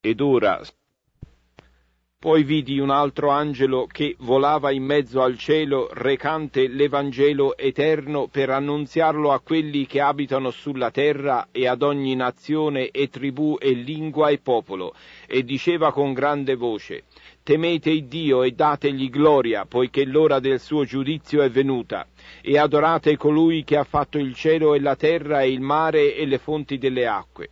Ed ora. Poi vidi un altro angelo che volava in mezzo al cielo recante l'Evangelo eterno per annunziarlo a quelli che abitano sulla terra e ad ogni nazione e tribù e lingua e popolo, e diceva con grande voce Temete il Dio e dategli gloria, poiché l'ora del suo giudizio è venuta, e adorate colui che ha fatto il cielo e la terra e il mare e le fonti delle acque.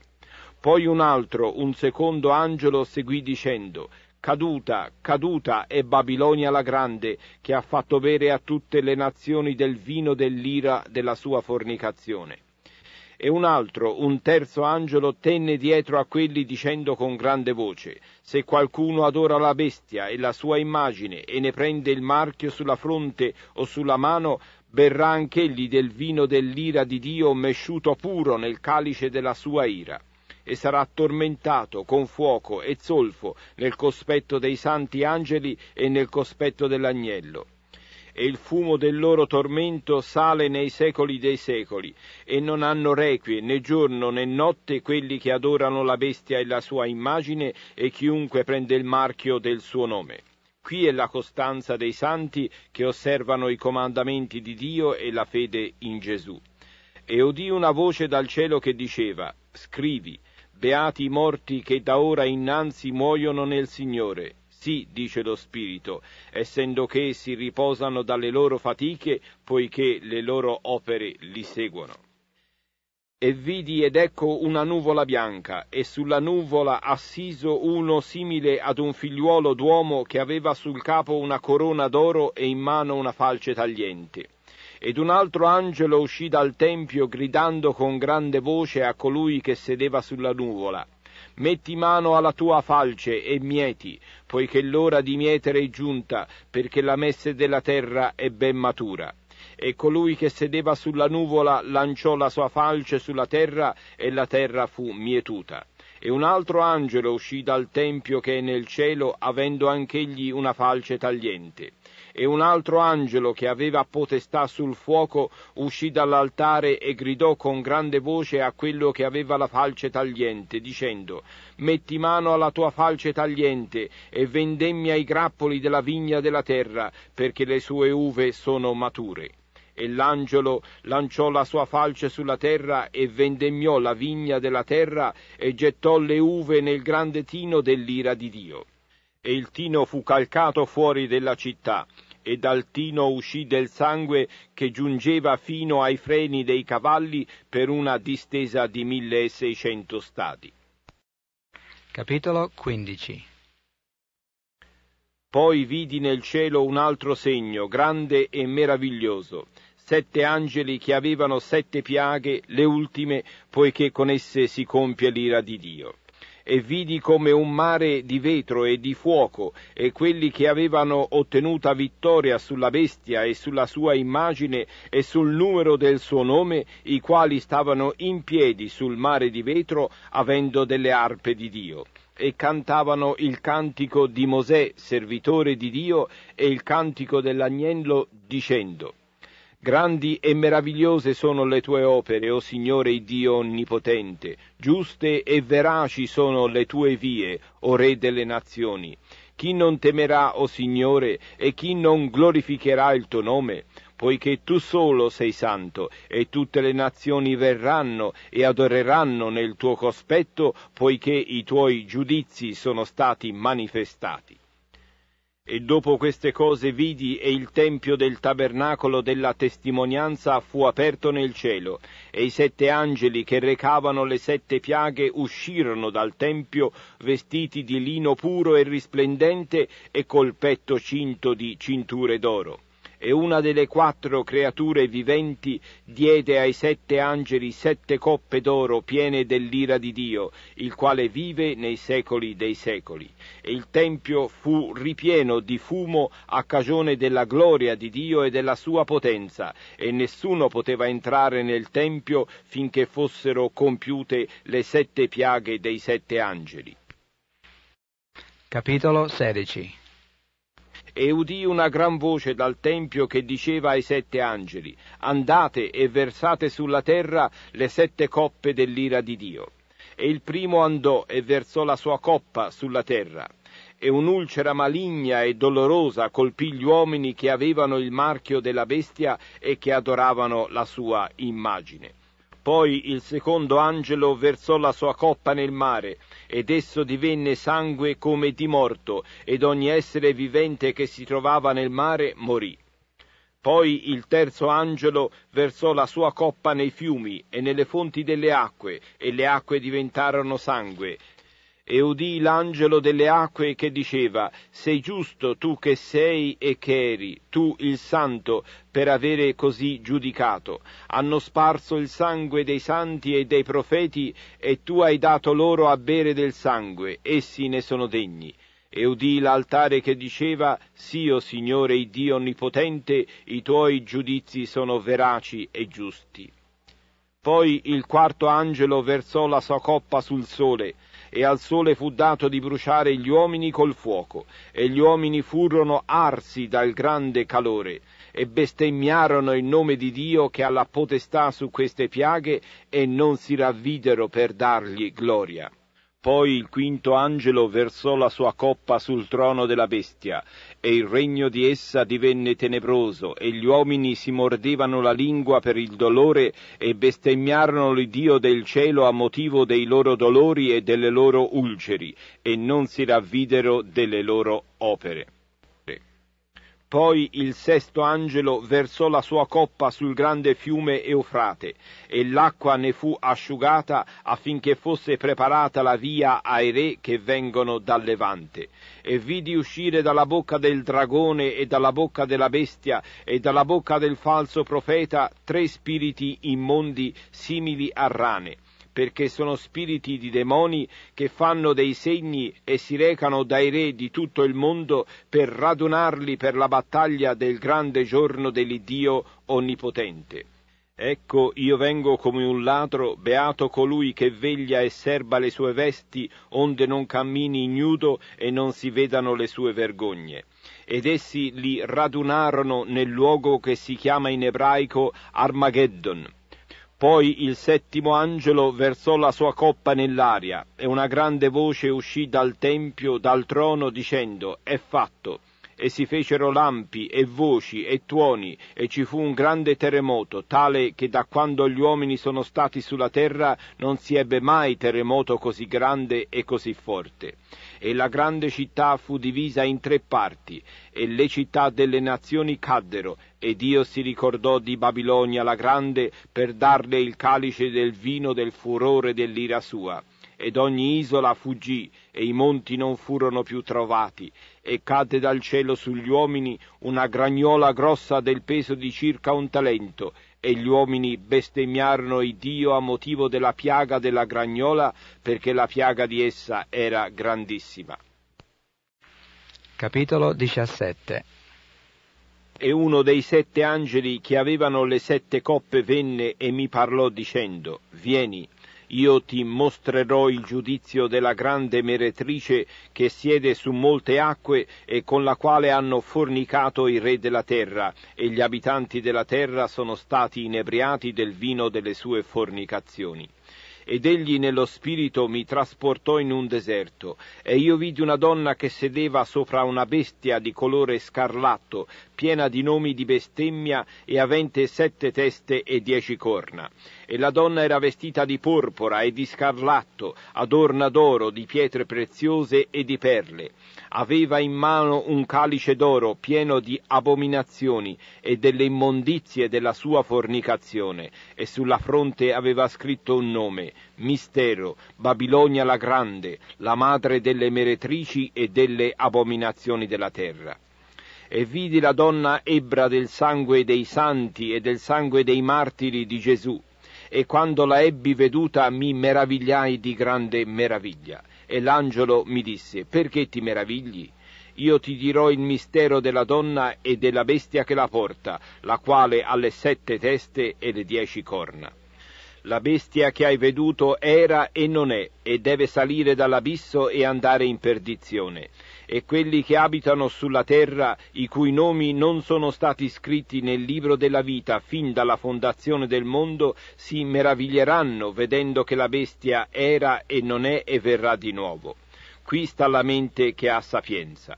Poi un altro, un secondo angelo seguì dicendo, Caduta, caduta è Babilonia la grande, che ha fatto bere a tutte le nazioni del vino dell'ira della sua fornicazione. E un altro, un terzo angelo, tenne dietro a quelli dicendo con grande voce, Se qualcuno adora la bestia e la sua immagine e ne prende il marchio sulla fronte o sulla mano, berrà anch'egli del vino dell'ira di Dio mesciuto puro nel calice della sua ira e sarà tormentato con fuoco e zolfo nel cospetto dei santi angeli e nel cospetto dell'agnello e il fumo del loro tormento sale nei secoli dei secoli, e non hanno requie né giorno né notte quelli che adorano la bestia e la sua immagine e chiunque prende il marchio del suo nome. Qui è la costanza dei santi che osservano i comandamenti di Dio e la fede in Gesù. E udì una voce dal cielo che diceva, Scrivi, beati i morti che da ora innanzi muoiono nel Signore sì, dice lo Spirito, essendo che essi riposano dalle loro fatiche, poiché le loro opere li seguono. E vidi ed ecco una nuvola bianca, e sulla nuvola assiso uno simile ad un figliuolo d'uomo che aveva sul capo una corona d'oro e in mano una falce tagliente. Ed un altro angelo uscì dal tempio gridando con grande voce a colui che sedeva sulla nuvola metti mano alla tua falce e mieti, poiché l'ora di mietere è giunta, perché la messe della terra è ben matura. E colui che sedeva sulla nuvola lanciò la sua falce sulla terra e la terra fu mietuta. E un altro angelo uscì dal tempio che è nel cielo, avendo anch'egli una falce tagliente e un altro angelo che aveva potestà sul fuoco uscì dall'altare e gridò con grande voce a quello che aveva la falce tagliente, dicendo Metti mano alla tua falce tagliente e vendemmia i grappoli della vigna della terra, perché le sue uve sono mature e l'angelo lanciò la sua falce sulla terra e vendemmiò la vigna della terra e gettò le uve nel grande tino dell'ira di Dio. E il tino fu calcato fuori della città, e dal tino uscì del sangue che giungeva fino ai freni dei cavalli per una distesa di 1600 stadi. Capitolo 15 Poi vidi nel cielo un altro segno, grande e meraviglioso, sette angeli che avevano sette piaghe, le ultime, poiché con esse si compie l'ira di Dio e vidi come un mare di vetro e di fuoco, e quelli che avevano ottenuta vittoria sulla bestia e sulla sua immagine e sul numero del suo nome, i quali stavano in piedi sul mare di vetro, avendo delle arpe di Dio e cantavano il cantico di Mosè, servitore di Dio, e il cantico dell'agnello, dicendo Grandi e meravigliose sono le tue opere, o Signore Dio Onnipotente, giuste e veraci sono le tue vie, o Re delle nazioni. Chi non temerà, o Signore, e chi non glorificherà il tuo nome? Poiché tu solo sei santo, e tutte le nazioni verranno e adoreranno nel tuo cospetto, poiché i tuoi giudizi sono stati manifestati. E dopo queste cose vidi e il tempio del tabernacolo della testimonianza fu aperto nel cielo, e i sette angeli che recavano le sette piaghe uscirono dal tempio vestiti di lino puro e risplendente e col petto cinto di cinture d'oro e una delle quattro creature viventi diede ai sette angeli sette coppe d'oro piene dell'ira di Dio, il quale vive nei secoli dei secoli. E il Tempio fu ripieno di fumo a cagione della gloria di Dio e della sua potenza, e nessuno poteva entrare nel Tempio finché fossero compiute le sette piaghe dei sette angeli. Capitolo 16 e udì una gran voce dal Tempio che diceva ai sette angeli, andate e versate sulla terra le sette coppe dell'ira di Dio. E il primo andò e versò la sua coppa sulla terra, e un'ulcera maligna e dolorosa colpì gli uomini che avevano il marchio della bestia e che adoravano la sua immagine. Poi il secondo angelo versò la sua coppa nel mare, ed esso divenne sangue come di morto, ed ogni essere vivente che si trovava nel mare morì. Poi il terzo angelo versò la sua coppa nei fiumi e nelle fonti delle acque, e le acque diventarono sangue, e udì l'angelo delle acque che diceva, sei giusto tu che sei e che eri, tu il santo, per avere così giudicato. Hanno sparso il sangue dei santi e dei profeti, e tu hai dato loro a bere del sangue, essi ne sono degni e udì l'altare che diceva, Sio oh Signore il Dio Onnipotente, i tuoi giudizi sono veraci e giusti. Poi il quarto angelo versò la sua coppa sul sole, e al sole fu dato di bruciare gli uomini col fuoco, e gli uomini furono arsi dal grande calore, e bestemmiarono il nome di Dio che ha la potestà su queste piaghe, e non si ravvidero per dargli gloria. Poi il quinto angelo versò la sua coppa sul trono della bestia, e il regno di essa divenne tenebroso, e gli uomini si mordevano la lingua per il dolore e bestemmiarono l'Iddio del cielo a motivo dei loro dolori e delle loro ulceri, e non si ravvidero delle loro opere. Poi il sesto angelo versò la sua coppa sul grande fiume Eufrate e l'acqua ne fu asciugata affinché fosse preparata la via ai re che vengono dal Levante. E vidi uscire dalla bocca del dragone e dalla bocca della bestia e dalla bocca del falso profeta tre spiriti immondi simili a rane perché sono spiriti di demoni che fanno dei segni e si recano dai re di tutto il mondo per radunarli per la battaglia del grande giorno dell'Iddio Onnipotente. Ecco, io vengo come un ladro, beato colui che veglia e serba le sue vesti, onde non cammini ignudo e non si vedano le sue vergogne ed essi li radunarono nel luogo che si chiama in ebraico Armageddon. Poi il settimo angelo versò la sua coppa nell'aria e una grande voce uscì dal tempio, dal trono, dicendo È fatto. E si fecero lampi e voci e tuoni e ci fu un grande terremoto, tale che da quando gli uomini sono stati sulla terra non si ebbe mai terremoto così grande e così forte e la grande città fu divisa in tre parti, e le città delle nazioni caddero, e Dio si ricordò di Babilonia la grande per darle il calice del vino del furore dell'ira sua. Ed ogni isola fuggì, e i monti non furono più trovati, e cadde dal cielo sugli uomini una gragnola grossa del peso di circa un talento, e gli uomini bestemmiarono il Dio a motivo della piaga della gragnola, perché la piaga di essa era grandissima. Capitolo 17 E uno dei sette angeli che avevano le sette coppe venne e mi parlò dicendo, Vieni, io ti mostrerò il giudizio della grande meretrice che siede su molte acque e con la quale hanno fornicato i re della terra, e gli abitanti della terra sono stati inebriati del vino delle sue fornicazioni ed egli nello spirito mi trasportò in un deserto, e io vidi una donna che sedeva sopra una bestia di colore scarlatto, piena di nomi di bestemmia e avente sette teste e dieci corna. E la donna era vestita di porpora e di scarlatto, adorna d'oro, di pietre preziose e di perle. Aveva in mano un calice d'oro pieno di abominazioni e delle immondizie della sua fornicazione, e sulla fronte aveva scritto un nome, Mistero, Babilonia la Grande, la madre delle meretrici e delle abominazioni della terra e vidi la donna ebra del sangue dei santi e del sangue dei martiri di Gesù, e quando la ebbi veduta mi meravigliai di grande meraviglia. E l'angelo mi disse, perché ti meravigli? Io ti dirò il mistero della donna e della bestia che la porta, la quale ha le sette teste e le dieci corna. La bestia che hai veduto era e non è, e deve salire dall'abisso e andare in perdizione e quelli che abitano sulla terra, i cui nomi non sono stati scritti nel libro della vita fin dalla fondazione del mondo, si meraviglieranno vedendo che la bestia era e non è e verrà di nuovo. Qui sta la mente che ha sapienza.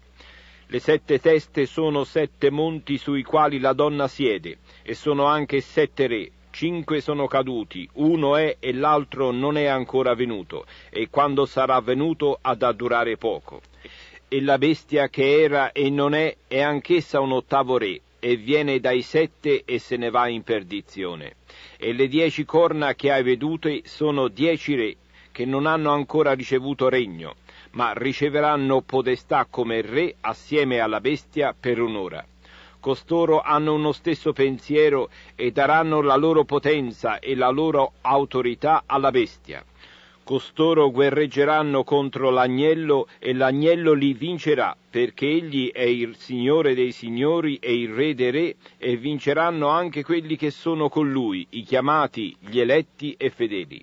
Le sette teste sono sette monti sui quali la donna siede, e sono anche sette re, cinque sono caduti, uno è e l'altro non è ancora venuto, e quando sarà venuto ha da durare poco e la bestia che era e non è è anch'essa un ottavo re, e viene dai sette e se ne va in perdizione. E le dieci corna che hai vedute sono dieci re, che non hanno ancora ricevuto regno, ma riceveranno podestà come re assieme alla bestia per un'ora. Costoro hanno uno stesso pensiero e daranno la loro potenza e la loro autorità alla bestia Costoro guerreggeranno contro l'agnello e l'agnello li vincerà, perché egli è il Signore dei Signori e il Re dei Re, e vinceranno anche quelli che sono con lui, i chiamati, gli eletti e fedeli.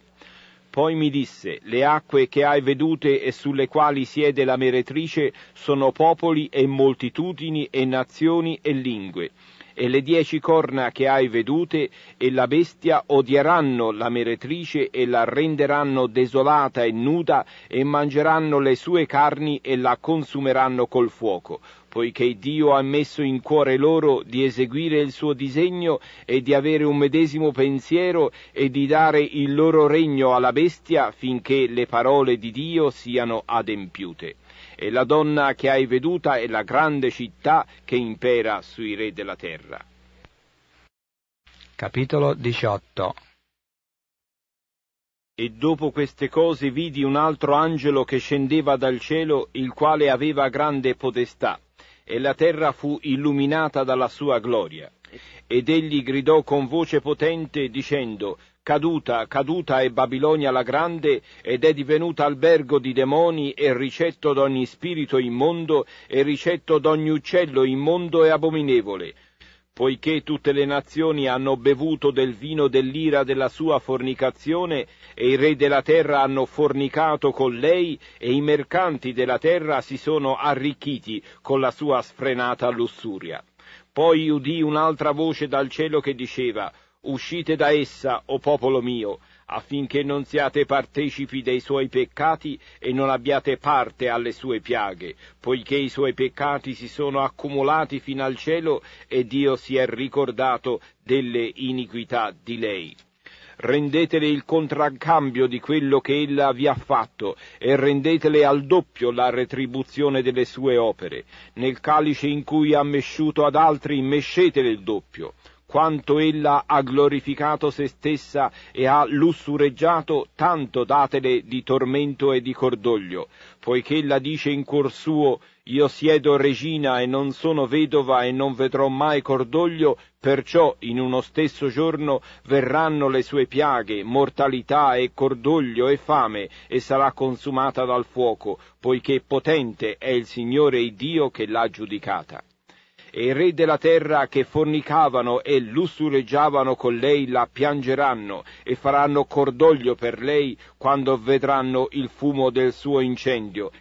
Poi mi disse, le acque che hai vedute e sulle quali siede la meretrice sono popoli e moltitudini e nazioni e lingue e le dieci corna che hai vedute e la bestia odieranno la meretrice e la renderanno desolata e nuda e mangeranno le sue carni e la consumeranno col fuoco poiché Dio ha messo in cuore loro di eseguire il suo disegno e di avere un medesimo pensiero e di dare il loro regno alla bestia finché le parole di Dio siano adempiute e la donna che hai veduta è la grande città che impera sui re della terra. Capitolo 18 E dopo queste cose vidi un altro angelo che scendeva dal cielo, il quale aveva grande potestà, e la terra fu illuminata dalla sua gloria. Ed egli gridò con voce potente, dicendo, caduta, caduta è Babilonia la grande ed è divenuta albergo di demoni e ricetto d'ogni spirito immondo e ricetto d'ogni uccello immondo e abominevole. Poiché tutte le nazioni hanno bevuto del vino dell'ira della sua fornicazione, e i re della terra hanno fornicato con lei, e i mercanti della terra si sono arricchiti con la sua sfrenata lussuria. Poi udì un'altra voce dal cielo che diceva uscite da essa, o popolo mio, affinché non siate partecipi dei suoi peccati e non abbiate parte alle sue piaghe, poiché i suoi peccati si sono accumulati fino al cielo e Dio si è ricordato delle iniquità di lei. Rendetele il contraccambio di quello che ella vi ha fatto e rendetele al doppio la retribuzione delle sue opere. Nel calice in cui ha mesciuto ad altri mescetele il doppio quanto ella ha glorificato se stessa e ha lussureggiato, tanto datele di tormento e di cordoglio, poiché ella dice in cuor suo, io siedo regina e non sono vedova e non vedrò mai cordoglio, perciò in uno stesso giorno verranno le sue piaghe, mortalità e cordoglio e fame, e sarà consumata dal fuoco, poiché potente è il Signore e Dio che l'ha giudicata e i re della terra che fornicavano e lussureggiavano con lei la piangeranno e faranno cordoglio per lei quando vedranno il fumo del suo incendio.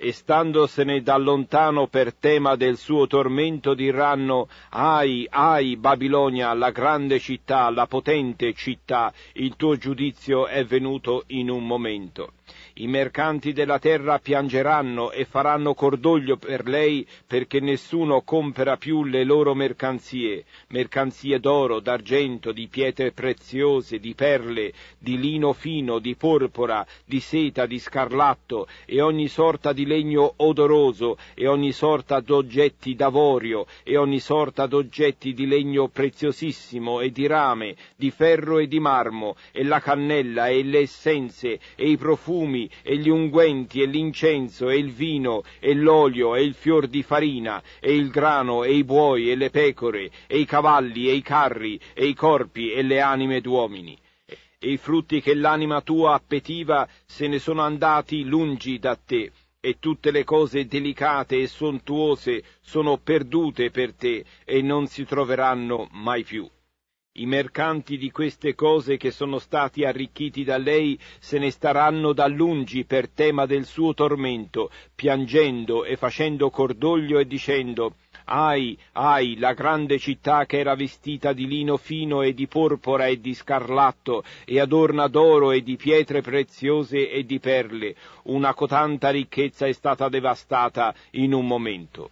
E standosene da lontano per tema del suo tormento diranno Ai, ai, Babilonia, la grande città, la potente città, il tuo giudizio è venuto in un momento. I mercanti della terra piangeranno e faranno cordoglio per lei perché nessuno compra più le loro mercanzie, mercanzie d'oro, d'argento, di pietre preziose, di perle, di lino fino, di porpora, di seta, di scarlatto e ogni sorta di legno odoroso e ogni sorta d'oggetti d'avorio e ogni sorta d'oggetti di legno preziosissimo e di rame, di ferro e di marmo e la cannella e le essenze e i profumi e gli unguenti e l'incenso e il vino e l'olio e il fior di farina e il grano e i buoi e le pecore e i cavalli e i carri e i corpi e le anime d'uomini. E i frutti che l'anima tua appetiva se ne sono andati lungi da te e tutte le cose delicate e sontuose sono perdute per te e non si troveranno mai più. I mercanti di queste cose che sono stati arricchiti da lei se ne staranno da lungi per tema del suo tormento, piangendo e facendo cordoglio e dicendo Ai, ai, la grande città che era vestita di lino fino e di porpora e di scarlatto e adorna d'oro e di pietre preziose e di perle, una cotanta ricchezza è stata devastata in un momento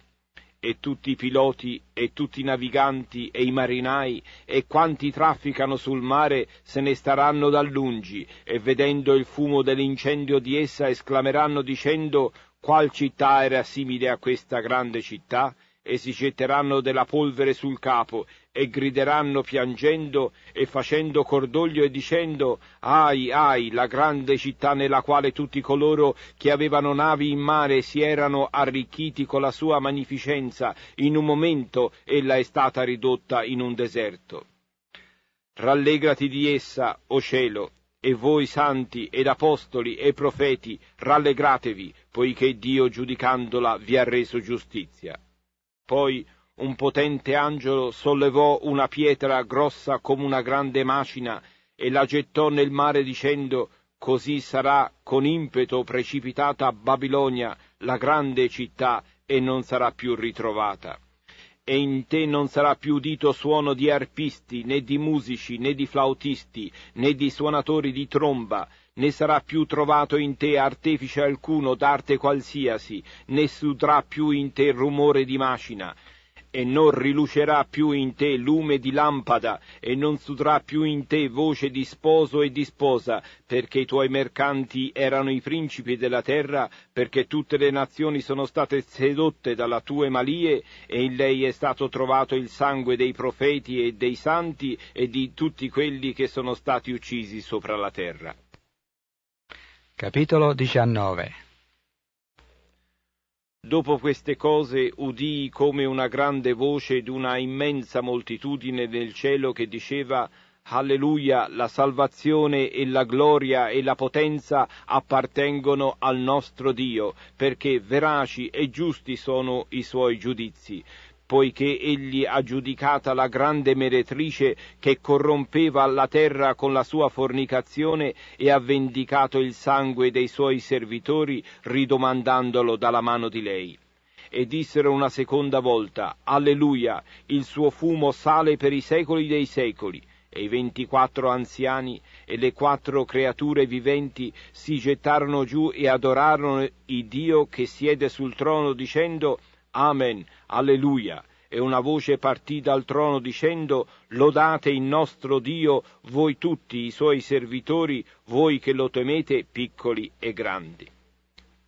e tutti i piloti e tutti i naviganti e i marinai e quanti trafficano sul mare se ne staranno da lungi e vedendo il fumo dell'incendio di essa esclameranno dicendo qual città era simile a questa grande città e si getteranno della polvere sul capo e grideranno piangendo e facendo cordoglio e dicendo Ai, ai, la grande città nella quale tutti coloro che avevano navi in mare si erano arricchiti con la sua magnificenza, in un momento ella è stata ridotta in un deserto. Rallegrati di essa, o cielo, e voi santi ed apostoli e profeti, rallegratevi, poiché Dio giudicandola vi ha reso giustizia. Poi un potente angelo sollevò una pietra grossa come una grande macina e la gettò nel mare dicendo Così sarà con impeto precipitata Babilonia, la grande città, e non sarà più ritrovata. E in te non sarà più udito suono di arpisti, né di musici, né di flautisti, né di suonatori di tromba, né sarà più trovato in te artefice alcuno d'arte qualsiasi, né sudrà più in te rumore di macina, e non rilucerà più in te lume di lampada, e non sudrà più in te voce di sposo e di sposa, perché i tuoi mercanti erano i principi della terra, perché tutte le nazioni sono state sedotte dalla tue malie, e in lei è stato trovato il sangue dei profeti e dei santi e di tutti quelli che sono stati uccisi sopra la terra. Capitolo 19 Dopo queste cose udii come una grande voce d'una immensa moltitudine nel cielo che diceva Alleluia, la salvazione e la gloria e la potenza appartengono al nostro Dio, perché veraci e giusti sono i suoi giudizi poiché egli ha giudicata la grande meretrice che corrompeva la terra con la sua fornicazione e ha vendicato il sangue dei suoi servitori ridomandandolo dalla mano di lei. E dissero una seconda volta, Alleluia, il suo fumo sale per i secoli dei secoli e i ventiquattro anziani e le quattro creature viventi si gettarono giù e adorarono il Dio che siede sul trono dicendo Amen, alleluia. E una voce partì dal trono dicendo, lodate il nostro Dio, voi tutti i suoi servitori, voi che lo temete, piccoli e grandi.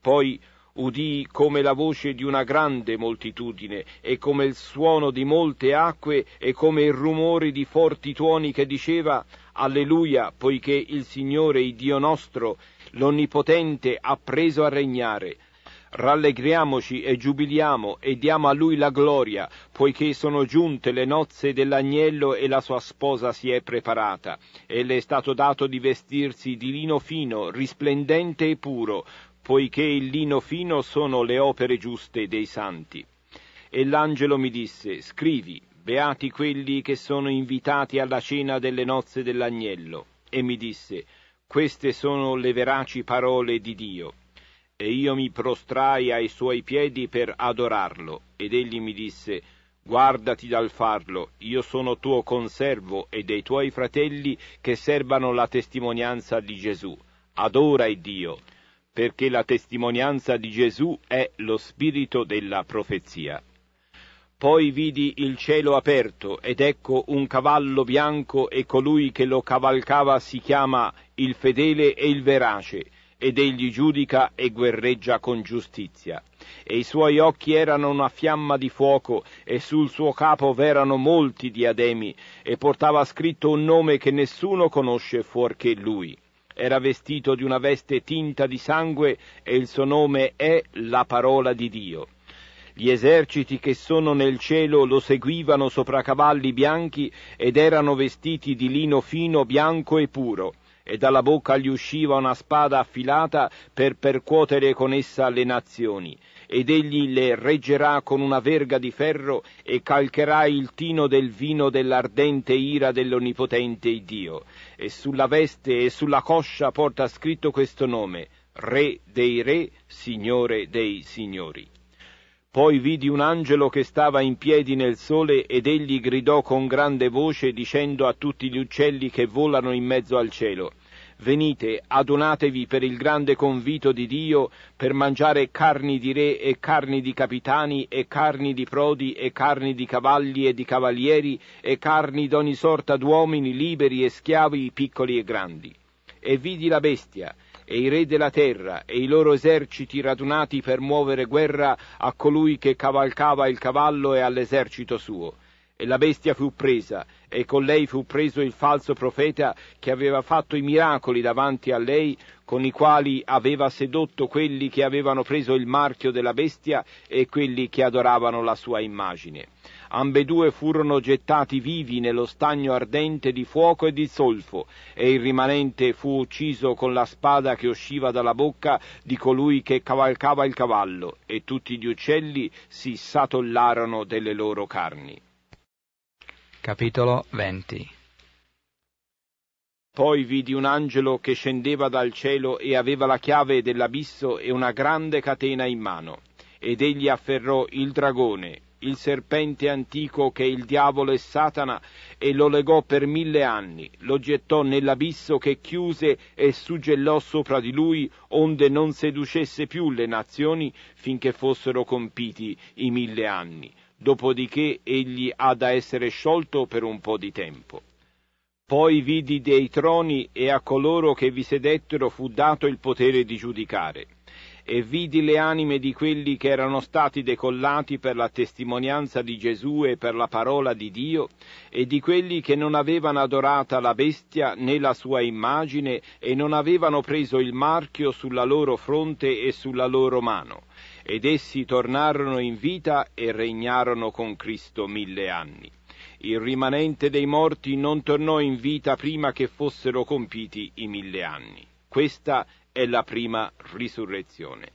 Poi udii come la voce di una grande moltitudine, e come il suono di molte acque, e come il rumore di forti tuoni che diceva, Alleluia, poiché il Signore, il Dio nostro, l'Onnipotente, ha preso a regnare Rallegriamoci e giubiliamo e diamo a lui la gloria, poiché sono giunte le nozze dell'agnello e la sua sposa si è preparata. E le è stato dato di vestirsi di lino fino, risplendente e puro, poiché il lino fino sono le opere giuste dei santi. E l'angelo mi disse, scrivi, beati quelli che sono invitati alla cena delle nozze dell'agnello. E mi disse, queste sono le veraci parole di Dio e io mi prostrai ai suoi piedi per adorarlo, ed egli mi disse, guardati dal farlo, io sono tuo conservo e dei tuoi fratelli che servano la testimonianza di Gesù. Adora il Dio, perché la testimonianza di Gesù è lo spirito della profezia. Poi vidi il cielo aperto, ed ecco un cavallo bianco e colui che lo cavalcava si chiama il fedele e il verace, ed egli giudica e guerreggia con giustizia. E i suoi occhi erano una fiamma di fuoco, e sul suo capo v'erano molti diademi, e portava scritto un nome che nessuno conosce fuorché lui. Era vestito di una veste tinta di sangue, e il suo nome è la parola di Dio. Gli eserciti che sono nel cielo lo seguivano sopra cavalli bianchi ed erano vestiti di lino fino, bianco e puro e dalla bocca gli usciva una spada affilata per percuotere con essa le nazioni, ed egli le reggerà con una verga di ferro e calcherà il tino del vino dell'ardente ira dell'Onnipotente Dio, e sulla veste e sulla coscia porta scritto questo nome, Re dei Re, Signore dei Signori. Poi vidi un angelo che stava in piedi nel sole ed egli gridò con grande voce dicendo a tutti gli uccelli che volano in mezzo al cielo venite, adunatevi per il grande convito di Dio, per mangiare carni di re e carni di capitani e carni di prodi e carni di cavalli e di cavalieri e carni d'ogni sorta d'uomini liberi e schiavi, piccoli e grandi. E vidi la bestia, e i re della terra e i loro eserciti radunati per muovere guerra a colui che cavalcava il cavallo e all'esercito suo. E la bestia fu presa, e con lei fu preso il falso profeta che aveva fatto i miracoli davanti a lei, con i quali aveva sedotto quelli che avevano preso il marchio della bestia e quelli che adoravano la sua immagine ambedue furono gettati vivi nello stagno ardente di fuoco e di zolfo, e il rimanente fu ucciso con la spada che usciva dalla bocca di colui che cavalcava il cavallo, e tutti gli uccelli si satollarono delle loro carni. Capitolo 20 poi vidi un angelo che scendeva dal cielo e aveva la chiave dell'abisso e una grande catena in mano. Ed egli afferrò il dragone, il serpente antico che il diavolo è Satana, e lo legò per mille anni, lo gettò nell'abisso che chiuse e suggellò sopra di lui, onde non seducesse più le nazioni finché fossero compiti i mille anni. Dopodiché egli ha da essere sciolto per un po' di tempo. Poi vidi dei troni e a coloro che vi sedettero fu dato il potere di giudicare e vidi le anime di quelli che erano stati decollati per la testimonianza di Gesù e per la parola di Dio, e di quelli che non avevano adorata la bestia né la sua immagine e non avevano preso il marchio sulla loro fronte e sulla loro mano. Ed essi tornarono in vita e regnarono con Cristo mille anni. Il rimanente dei morti non tornò in vita prima che fossero compiti i mille anni. Questa è la prima risurrezione.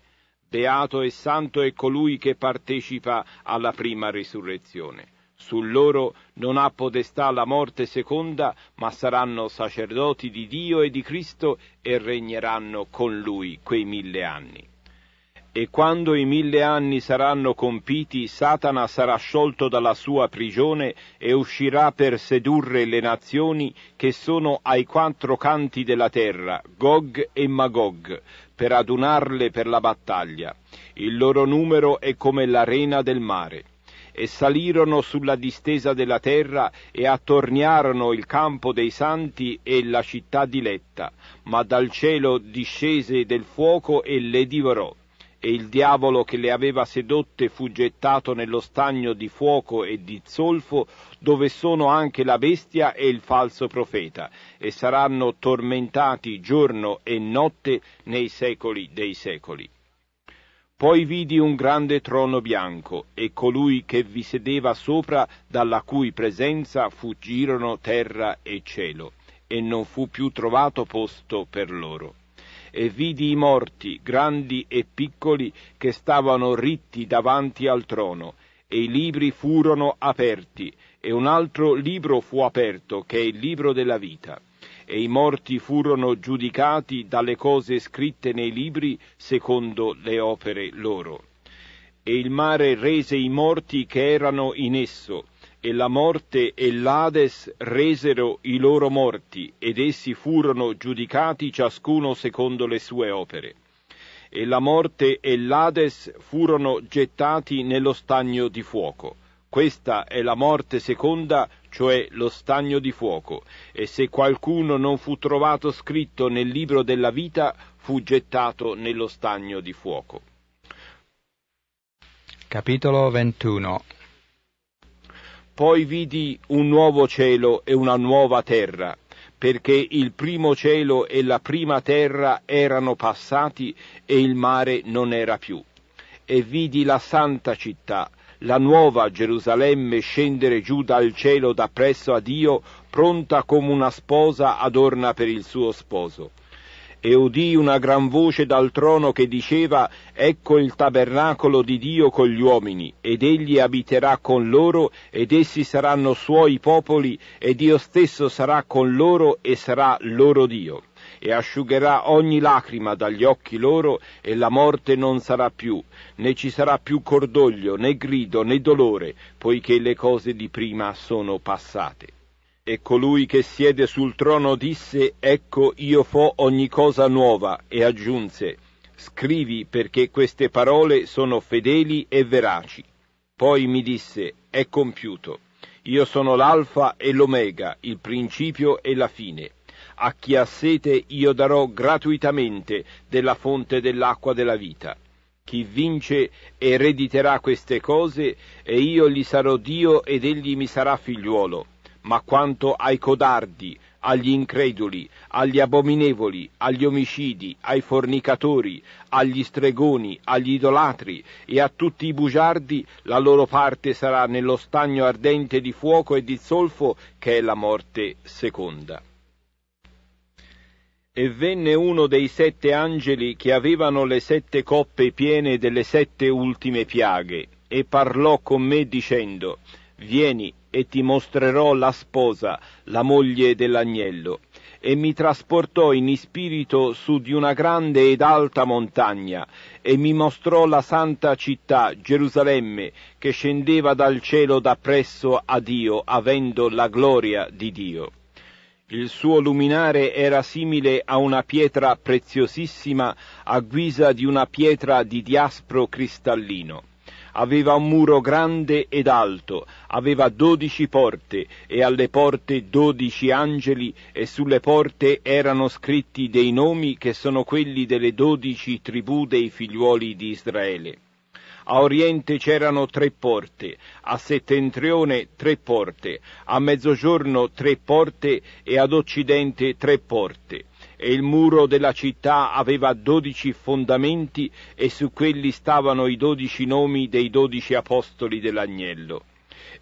Beato e santo è colui che partecipa alla prima risurrezione. Su loro non ha potestà la morte seconda, ma saranno sacerdoti di Dio e di Cristo e regneranno con lui quei mille anni e quando i mille anni saranno compiti, Satana sarà sciolto dalla sua prigione e uscirà per sedurre le nazioni che sono ai quattro canti della terra, Gog e Magog, per adunarle per la battaglia. Il loro numero è come l'arena del mare. E salirono sulla distesa della terra e attorniarono il campo dei santi e la città diletta, ma dal cielo discese del fuoco e le divorò e il diavolo che le aveva sedotte fu gettato nello stagno di fuoco e di zolfo, dove sono anche la bestia e il falso profeta, e saranno tormentati giorno e notte nei secoli dei secoli. Poi vidi un grande trono bianco, e colui che vi sedeva sopra, dalla cui presenza fuggirono terra e cielo, e non fu più trovato posto per loro e vidi i morti, grandi e piccoli, che stavano ritti davanti al trono, e i libri furono aperti, e un altro libro fu aperto, che è il libro della vita. E i morti furono giudicati dalle cose scritte nei libri secondo le opere loro. E il mare rese i morti che erano in esso, e la morte e l'Ades resero i loro morti, ed essi furono giudicati ciascuno secondo le sue opere. E la morte e l'Ades furono gettati nello stagno di fuoco. Questa è la morte seconda, cioè lo stagno di fuoco, e se qualcuno non fu trovato scritto nel libro della vita, fu gettato nello stagno di fuoco. Capitolo 21 poi vidi un nuovo cielo e una nuova terra, perché il primo cielo e la prima terra erano passati e il mare non era più. E vidi la santa città, la nuova Gerusalemme scendere giù dal cielo da presso a Dio, pronta come una sposa adorna per il suo sposo e udì una gran voce dal trono che diceva Ecco il tabernacolo di Dio con gli uomini, ed egli abiterà con loro, ed essi saranno suoi popoli, e Dio stesso sarà con loro e sarà loro Dio. E asciugherà ogni lacrima dagli occhi loro, e la morte non sarà più, né ci sarà più cordoglio, né grido, né dolore, poiché le cose di prima sono passate. E colui che siede sul trono disse, Ecco io fo ogni cosa nuova, e aggiunse, Scrivi perché queste parole sono fedeli e veraci. Poi mi disse, È compiuto. Io sono l'alfa e l'omega, il principio e la fine. A chi ha sete io darò gratuitamente della fonte dell'acqua della vita. Chi vince erediterà queste cose e io gli sarò Dio ed egli mi sarà figliuolo ma quanto ai codardi, agli increduli, agli abominevoli, agli omicidi, ai fornicatori, agli stregoni, agli idolatri e a tutti i bugiardi, la loro parte sarà nello stagno ardente di fuoco e di zolfo che è la morte seconda. E venne uno dei sette angeli che avevano le sette coppe piene delle sette ultime piaghe, e parlò con me dicendo, Vieni, e ti mostrerò la sposa, la moglie dell'agnello. E mi trasportò in ispirito su di una grande ed alta montagna, e mi mostrò la santa città, Gerusalemme, che scendeva dal cielo da presso a Dio, avendo la gloria di Dio. Il suo luminare era simile a una pietra preziosissima a guisa di una pietra di diaspro cristallino aveva un muro grande ed alto, aveva dodici porte, e alle porte dodici angeli, e sulle porte erano scritti dei nomi che sono quelli delle dodici tribù dei figliuoli di Israele. A oriente c'erano tre porte, a settentrione tre porte, a mezzogiorno tre porte e ad occidente tre porte e il muro della città aveva dodici fondamenti e su quelli stavano i dodici nomi dei dodici apostoli dell'agnello.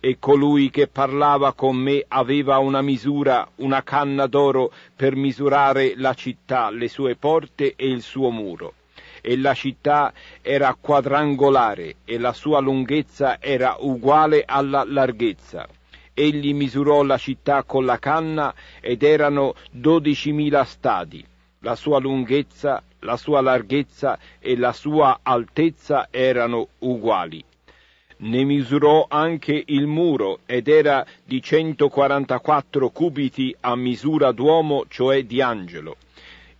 E colui che parlava con me aveva una misura, una canna d'oro per misurare la città, le sue porte e il suo muro. E la città era quadrangolare e la sua lunghezza era uguale alla larghezza egli misurò la città con la canna ed erano dodicimila stadi. La sua lunghezza, la sua larghezza e la sua altezza erano uguali. Ne misurò anche il muro ed era di 144 cubiti a misura d'uomo, cioè di angelo.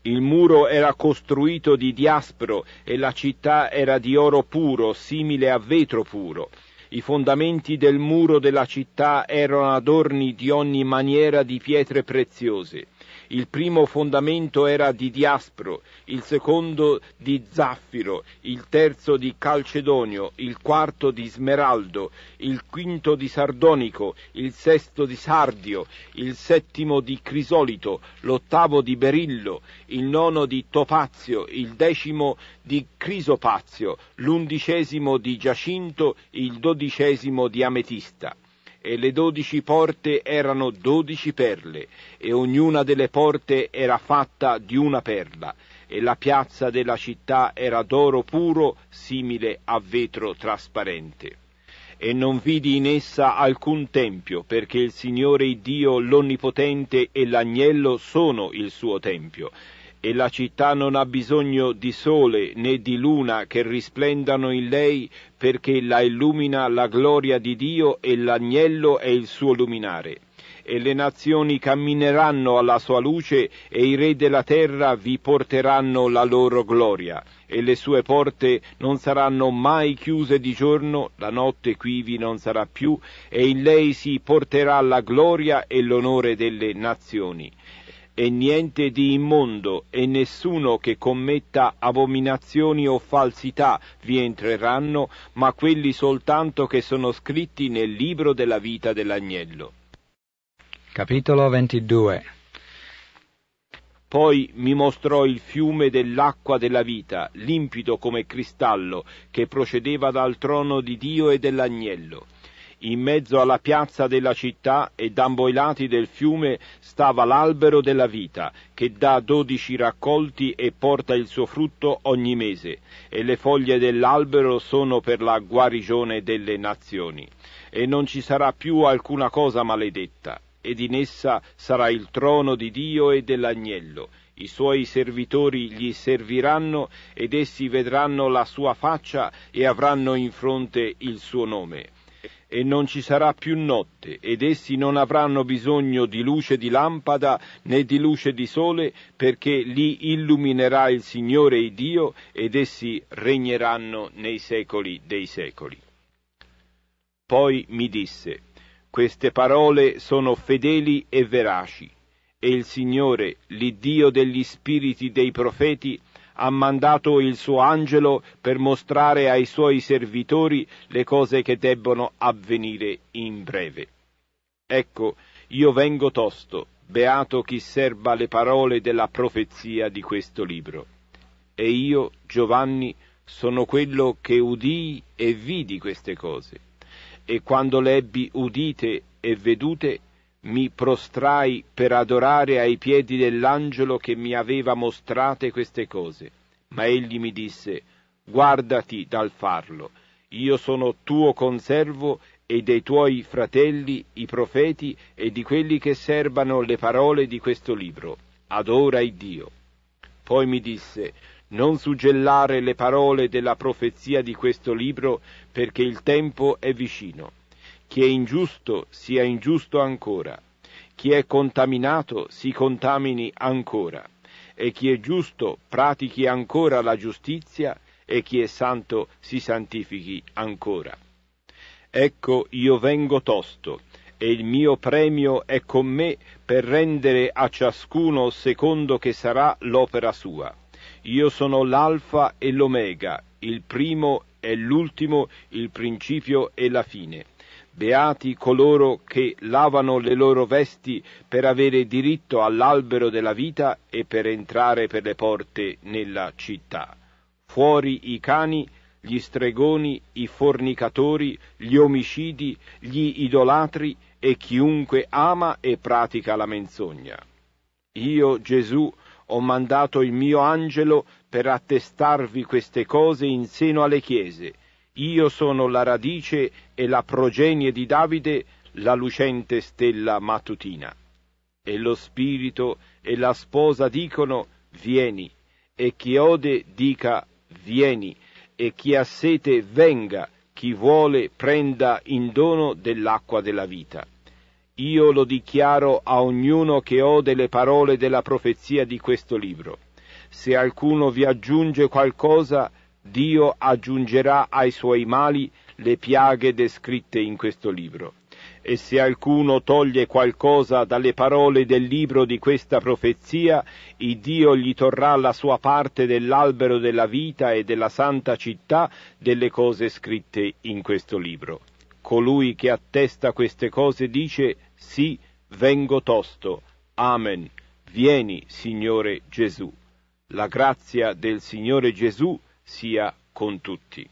Il muro era costruito di diaspro e la città era di oro puro, simile a vetro puro i fondamenti del muro della città erano adorni di ogni maniera di pietre preziose. Il primo fondamento era di diaspro, il secondo di zaffiro, il terzo di calcedonio, il quarto di smeraldo, il quinto di sardonico, il sesto di sardio, il settimo di crisolito, l'ottavo di berillo, il nono di topazio, il decimo di crisopazio, l'undicesimo di giacinto, il dodicesimo di ametista e le dodici porte erano dodici perle, e ognuna delle porte era fatta di una perla, e la piazza della città era d'oro puro, simile a vetro trasparente. E non vidi in essa alcun tempio, perché il Signore Dio l'Onnipotente e l'agnello sono il suo tempio, e la città non ha bisogno di sole né di luna che risplendano in lei perché la illumina la gloria di Dio e l'agnello è il suo luminare. E le nazioni cammineranno alla sua luce e i re della terra vi porteranno la loro gloria e le sue porte non saranno mai chiuse di giorno, la notte quivi non sarà più, e in lei si porterà la gloria e l'onore delle nazioni e niente di immondo, e nessuno che commetta abominazioni o falsità vi entreranno, ma quelli soltanto che sono scritti nel libro della vita dell'agnello. Capitolo 22 poi mi mostrò il fiume dell'acqua della vita, limpido come cristallo, che procedeva dal trono di Dio e dell'agnello. In mezzo alla piazza della città e da ambo i lati del fiume stava l'albero della vita, che dà dodici raccolti e porta il suo frutto ogni mese, e le foglie dell'albero sono per la guarigione delle nazioni. E non ci sarà più alcuna cosa maledetta, ed in essa sarà il trono di Dio e dell'agnello. I suoi servitori gli serviranno ed essi vedranno la sua faccia e avranno in fronte il suo nome e non ci sarà più notte, ed essi non avranno bisogno di luce di lampada né di luce di sole, perché li illuminerà il Signore e Dio, ed essi regneranno nei secoli dei secoli. Poi mi disse, queste parole sono fedeli e veraci, e il Signore, l'Iddio degli spiriti dei profeti, ha mandato il suo angelo per mostrare ai suoi servitori le cose che debbono avvenire in breve. Ecco, io vengo tosto, beato chi serba le parole della profezia di questo libro. E io, Giovanni, sono quello che udii e vidi queste cose. E quando le ebbi udite e vedute, mi prostrai per adorare ai piedi dell'angelo che mi aveva mostrate queste cose. Ma egli mi disse, guardati dal farlo, io sono tuo conservo e dei tuoi fratelli, i profeti, e di quelli che serbano le parole di questo libro. Adora il Dio. Poi mi disse, non suggellare le parole della profezia di questo libro, perché il tempo è vicino. Chi è ingiusto sia ingiusto ancora, chi è contaminato si contamini ancora, e chi è giusto pratichi ancora la giustizia, e chi è santo si santifichi ancora. Ecco io vengo tosto, e il mio premio è con me per rendere a ciascuno secondo che sarà l'opera sua. Io sono l'alfa e l'omega, il primo e l'ultimo, il principio e la fine. Beati coloro che lavano le loro vesti per avere diritto all'albero della vita e per entrare per le porte nella città. Fuori i cani, gli stregoni, i fornicatori, gli omicidi, gli idolatri e chiunque ama e pratica la menzogna. Io, Gesù, ho mandato il mio angelo per attestarvi queste cose in seno alle chiese io sono la radice e la progenie di Davide, la lucente stella mattutina. E lo spirito e la sposa dicono vieni, e chi ode dica vieni, e chi ha sete venga, chi vuole prenda in dono dell'acqua della vita. Io lo dichiaro a ognuno che ode le parole della profezia di questo libro. Se alcuno vi aggiunge qualcosa, Dio aggiungerà ai suoi mali le piaghe descritte in questo libro. E se alcuno toglie qualcosa dalle parole del libro di questa profezia, il Dio gli torrà la sua parte dell'albero della vita e della santa città delle cose scritte in questo libro. Colui che attesta queste cose dice sì, vengo tosto. Amen. Vieni, Signore Gesù. La grazia del Signore Gesù sia con tutti.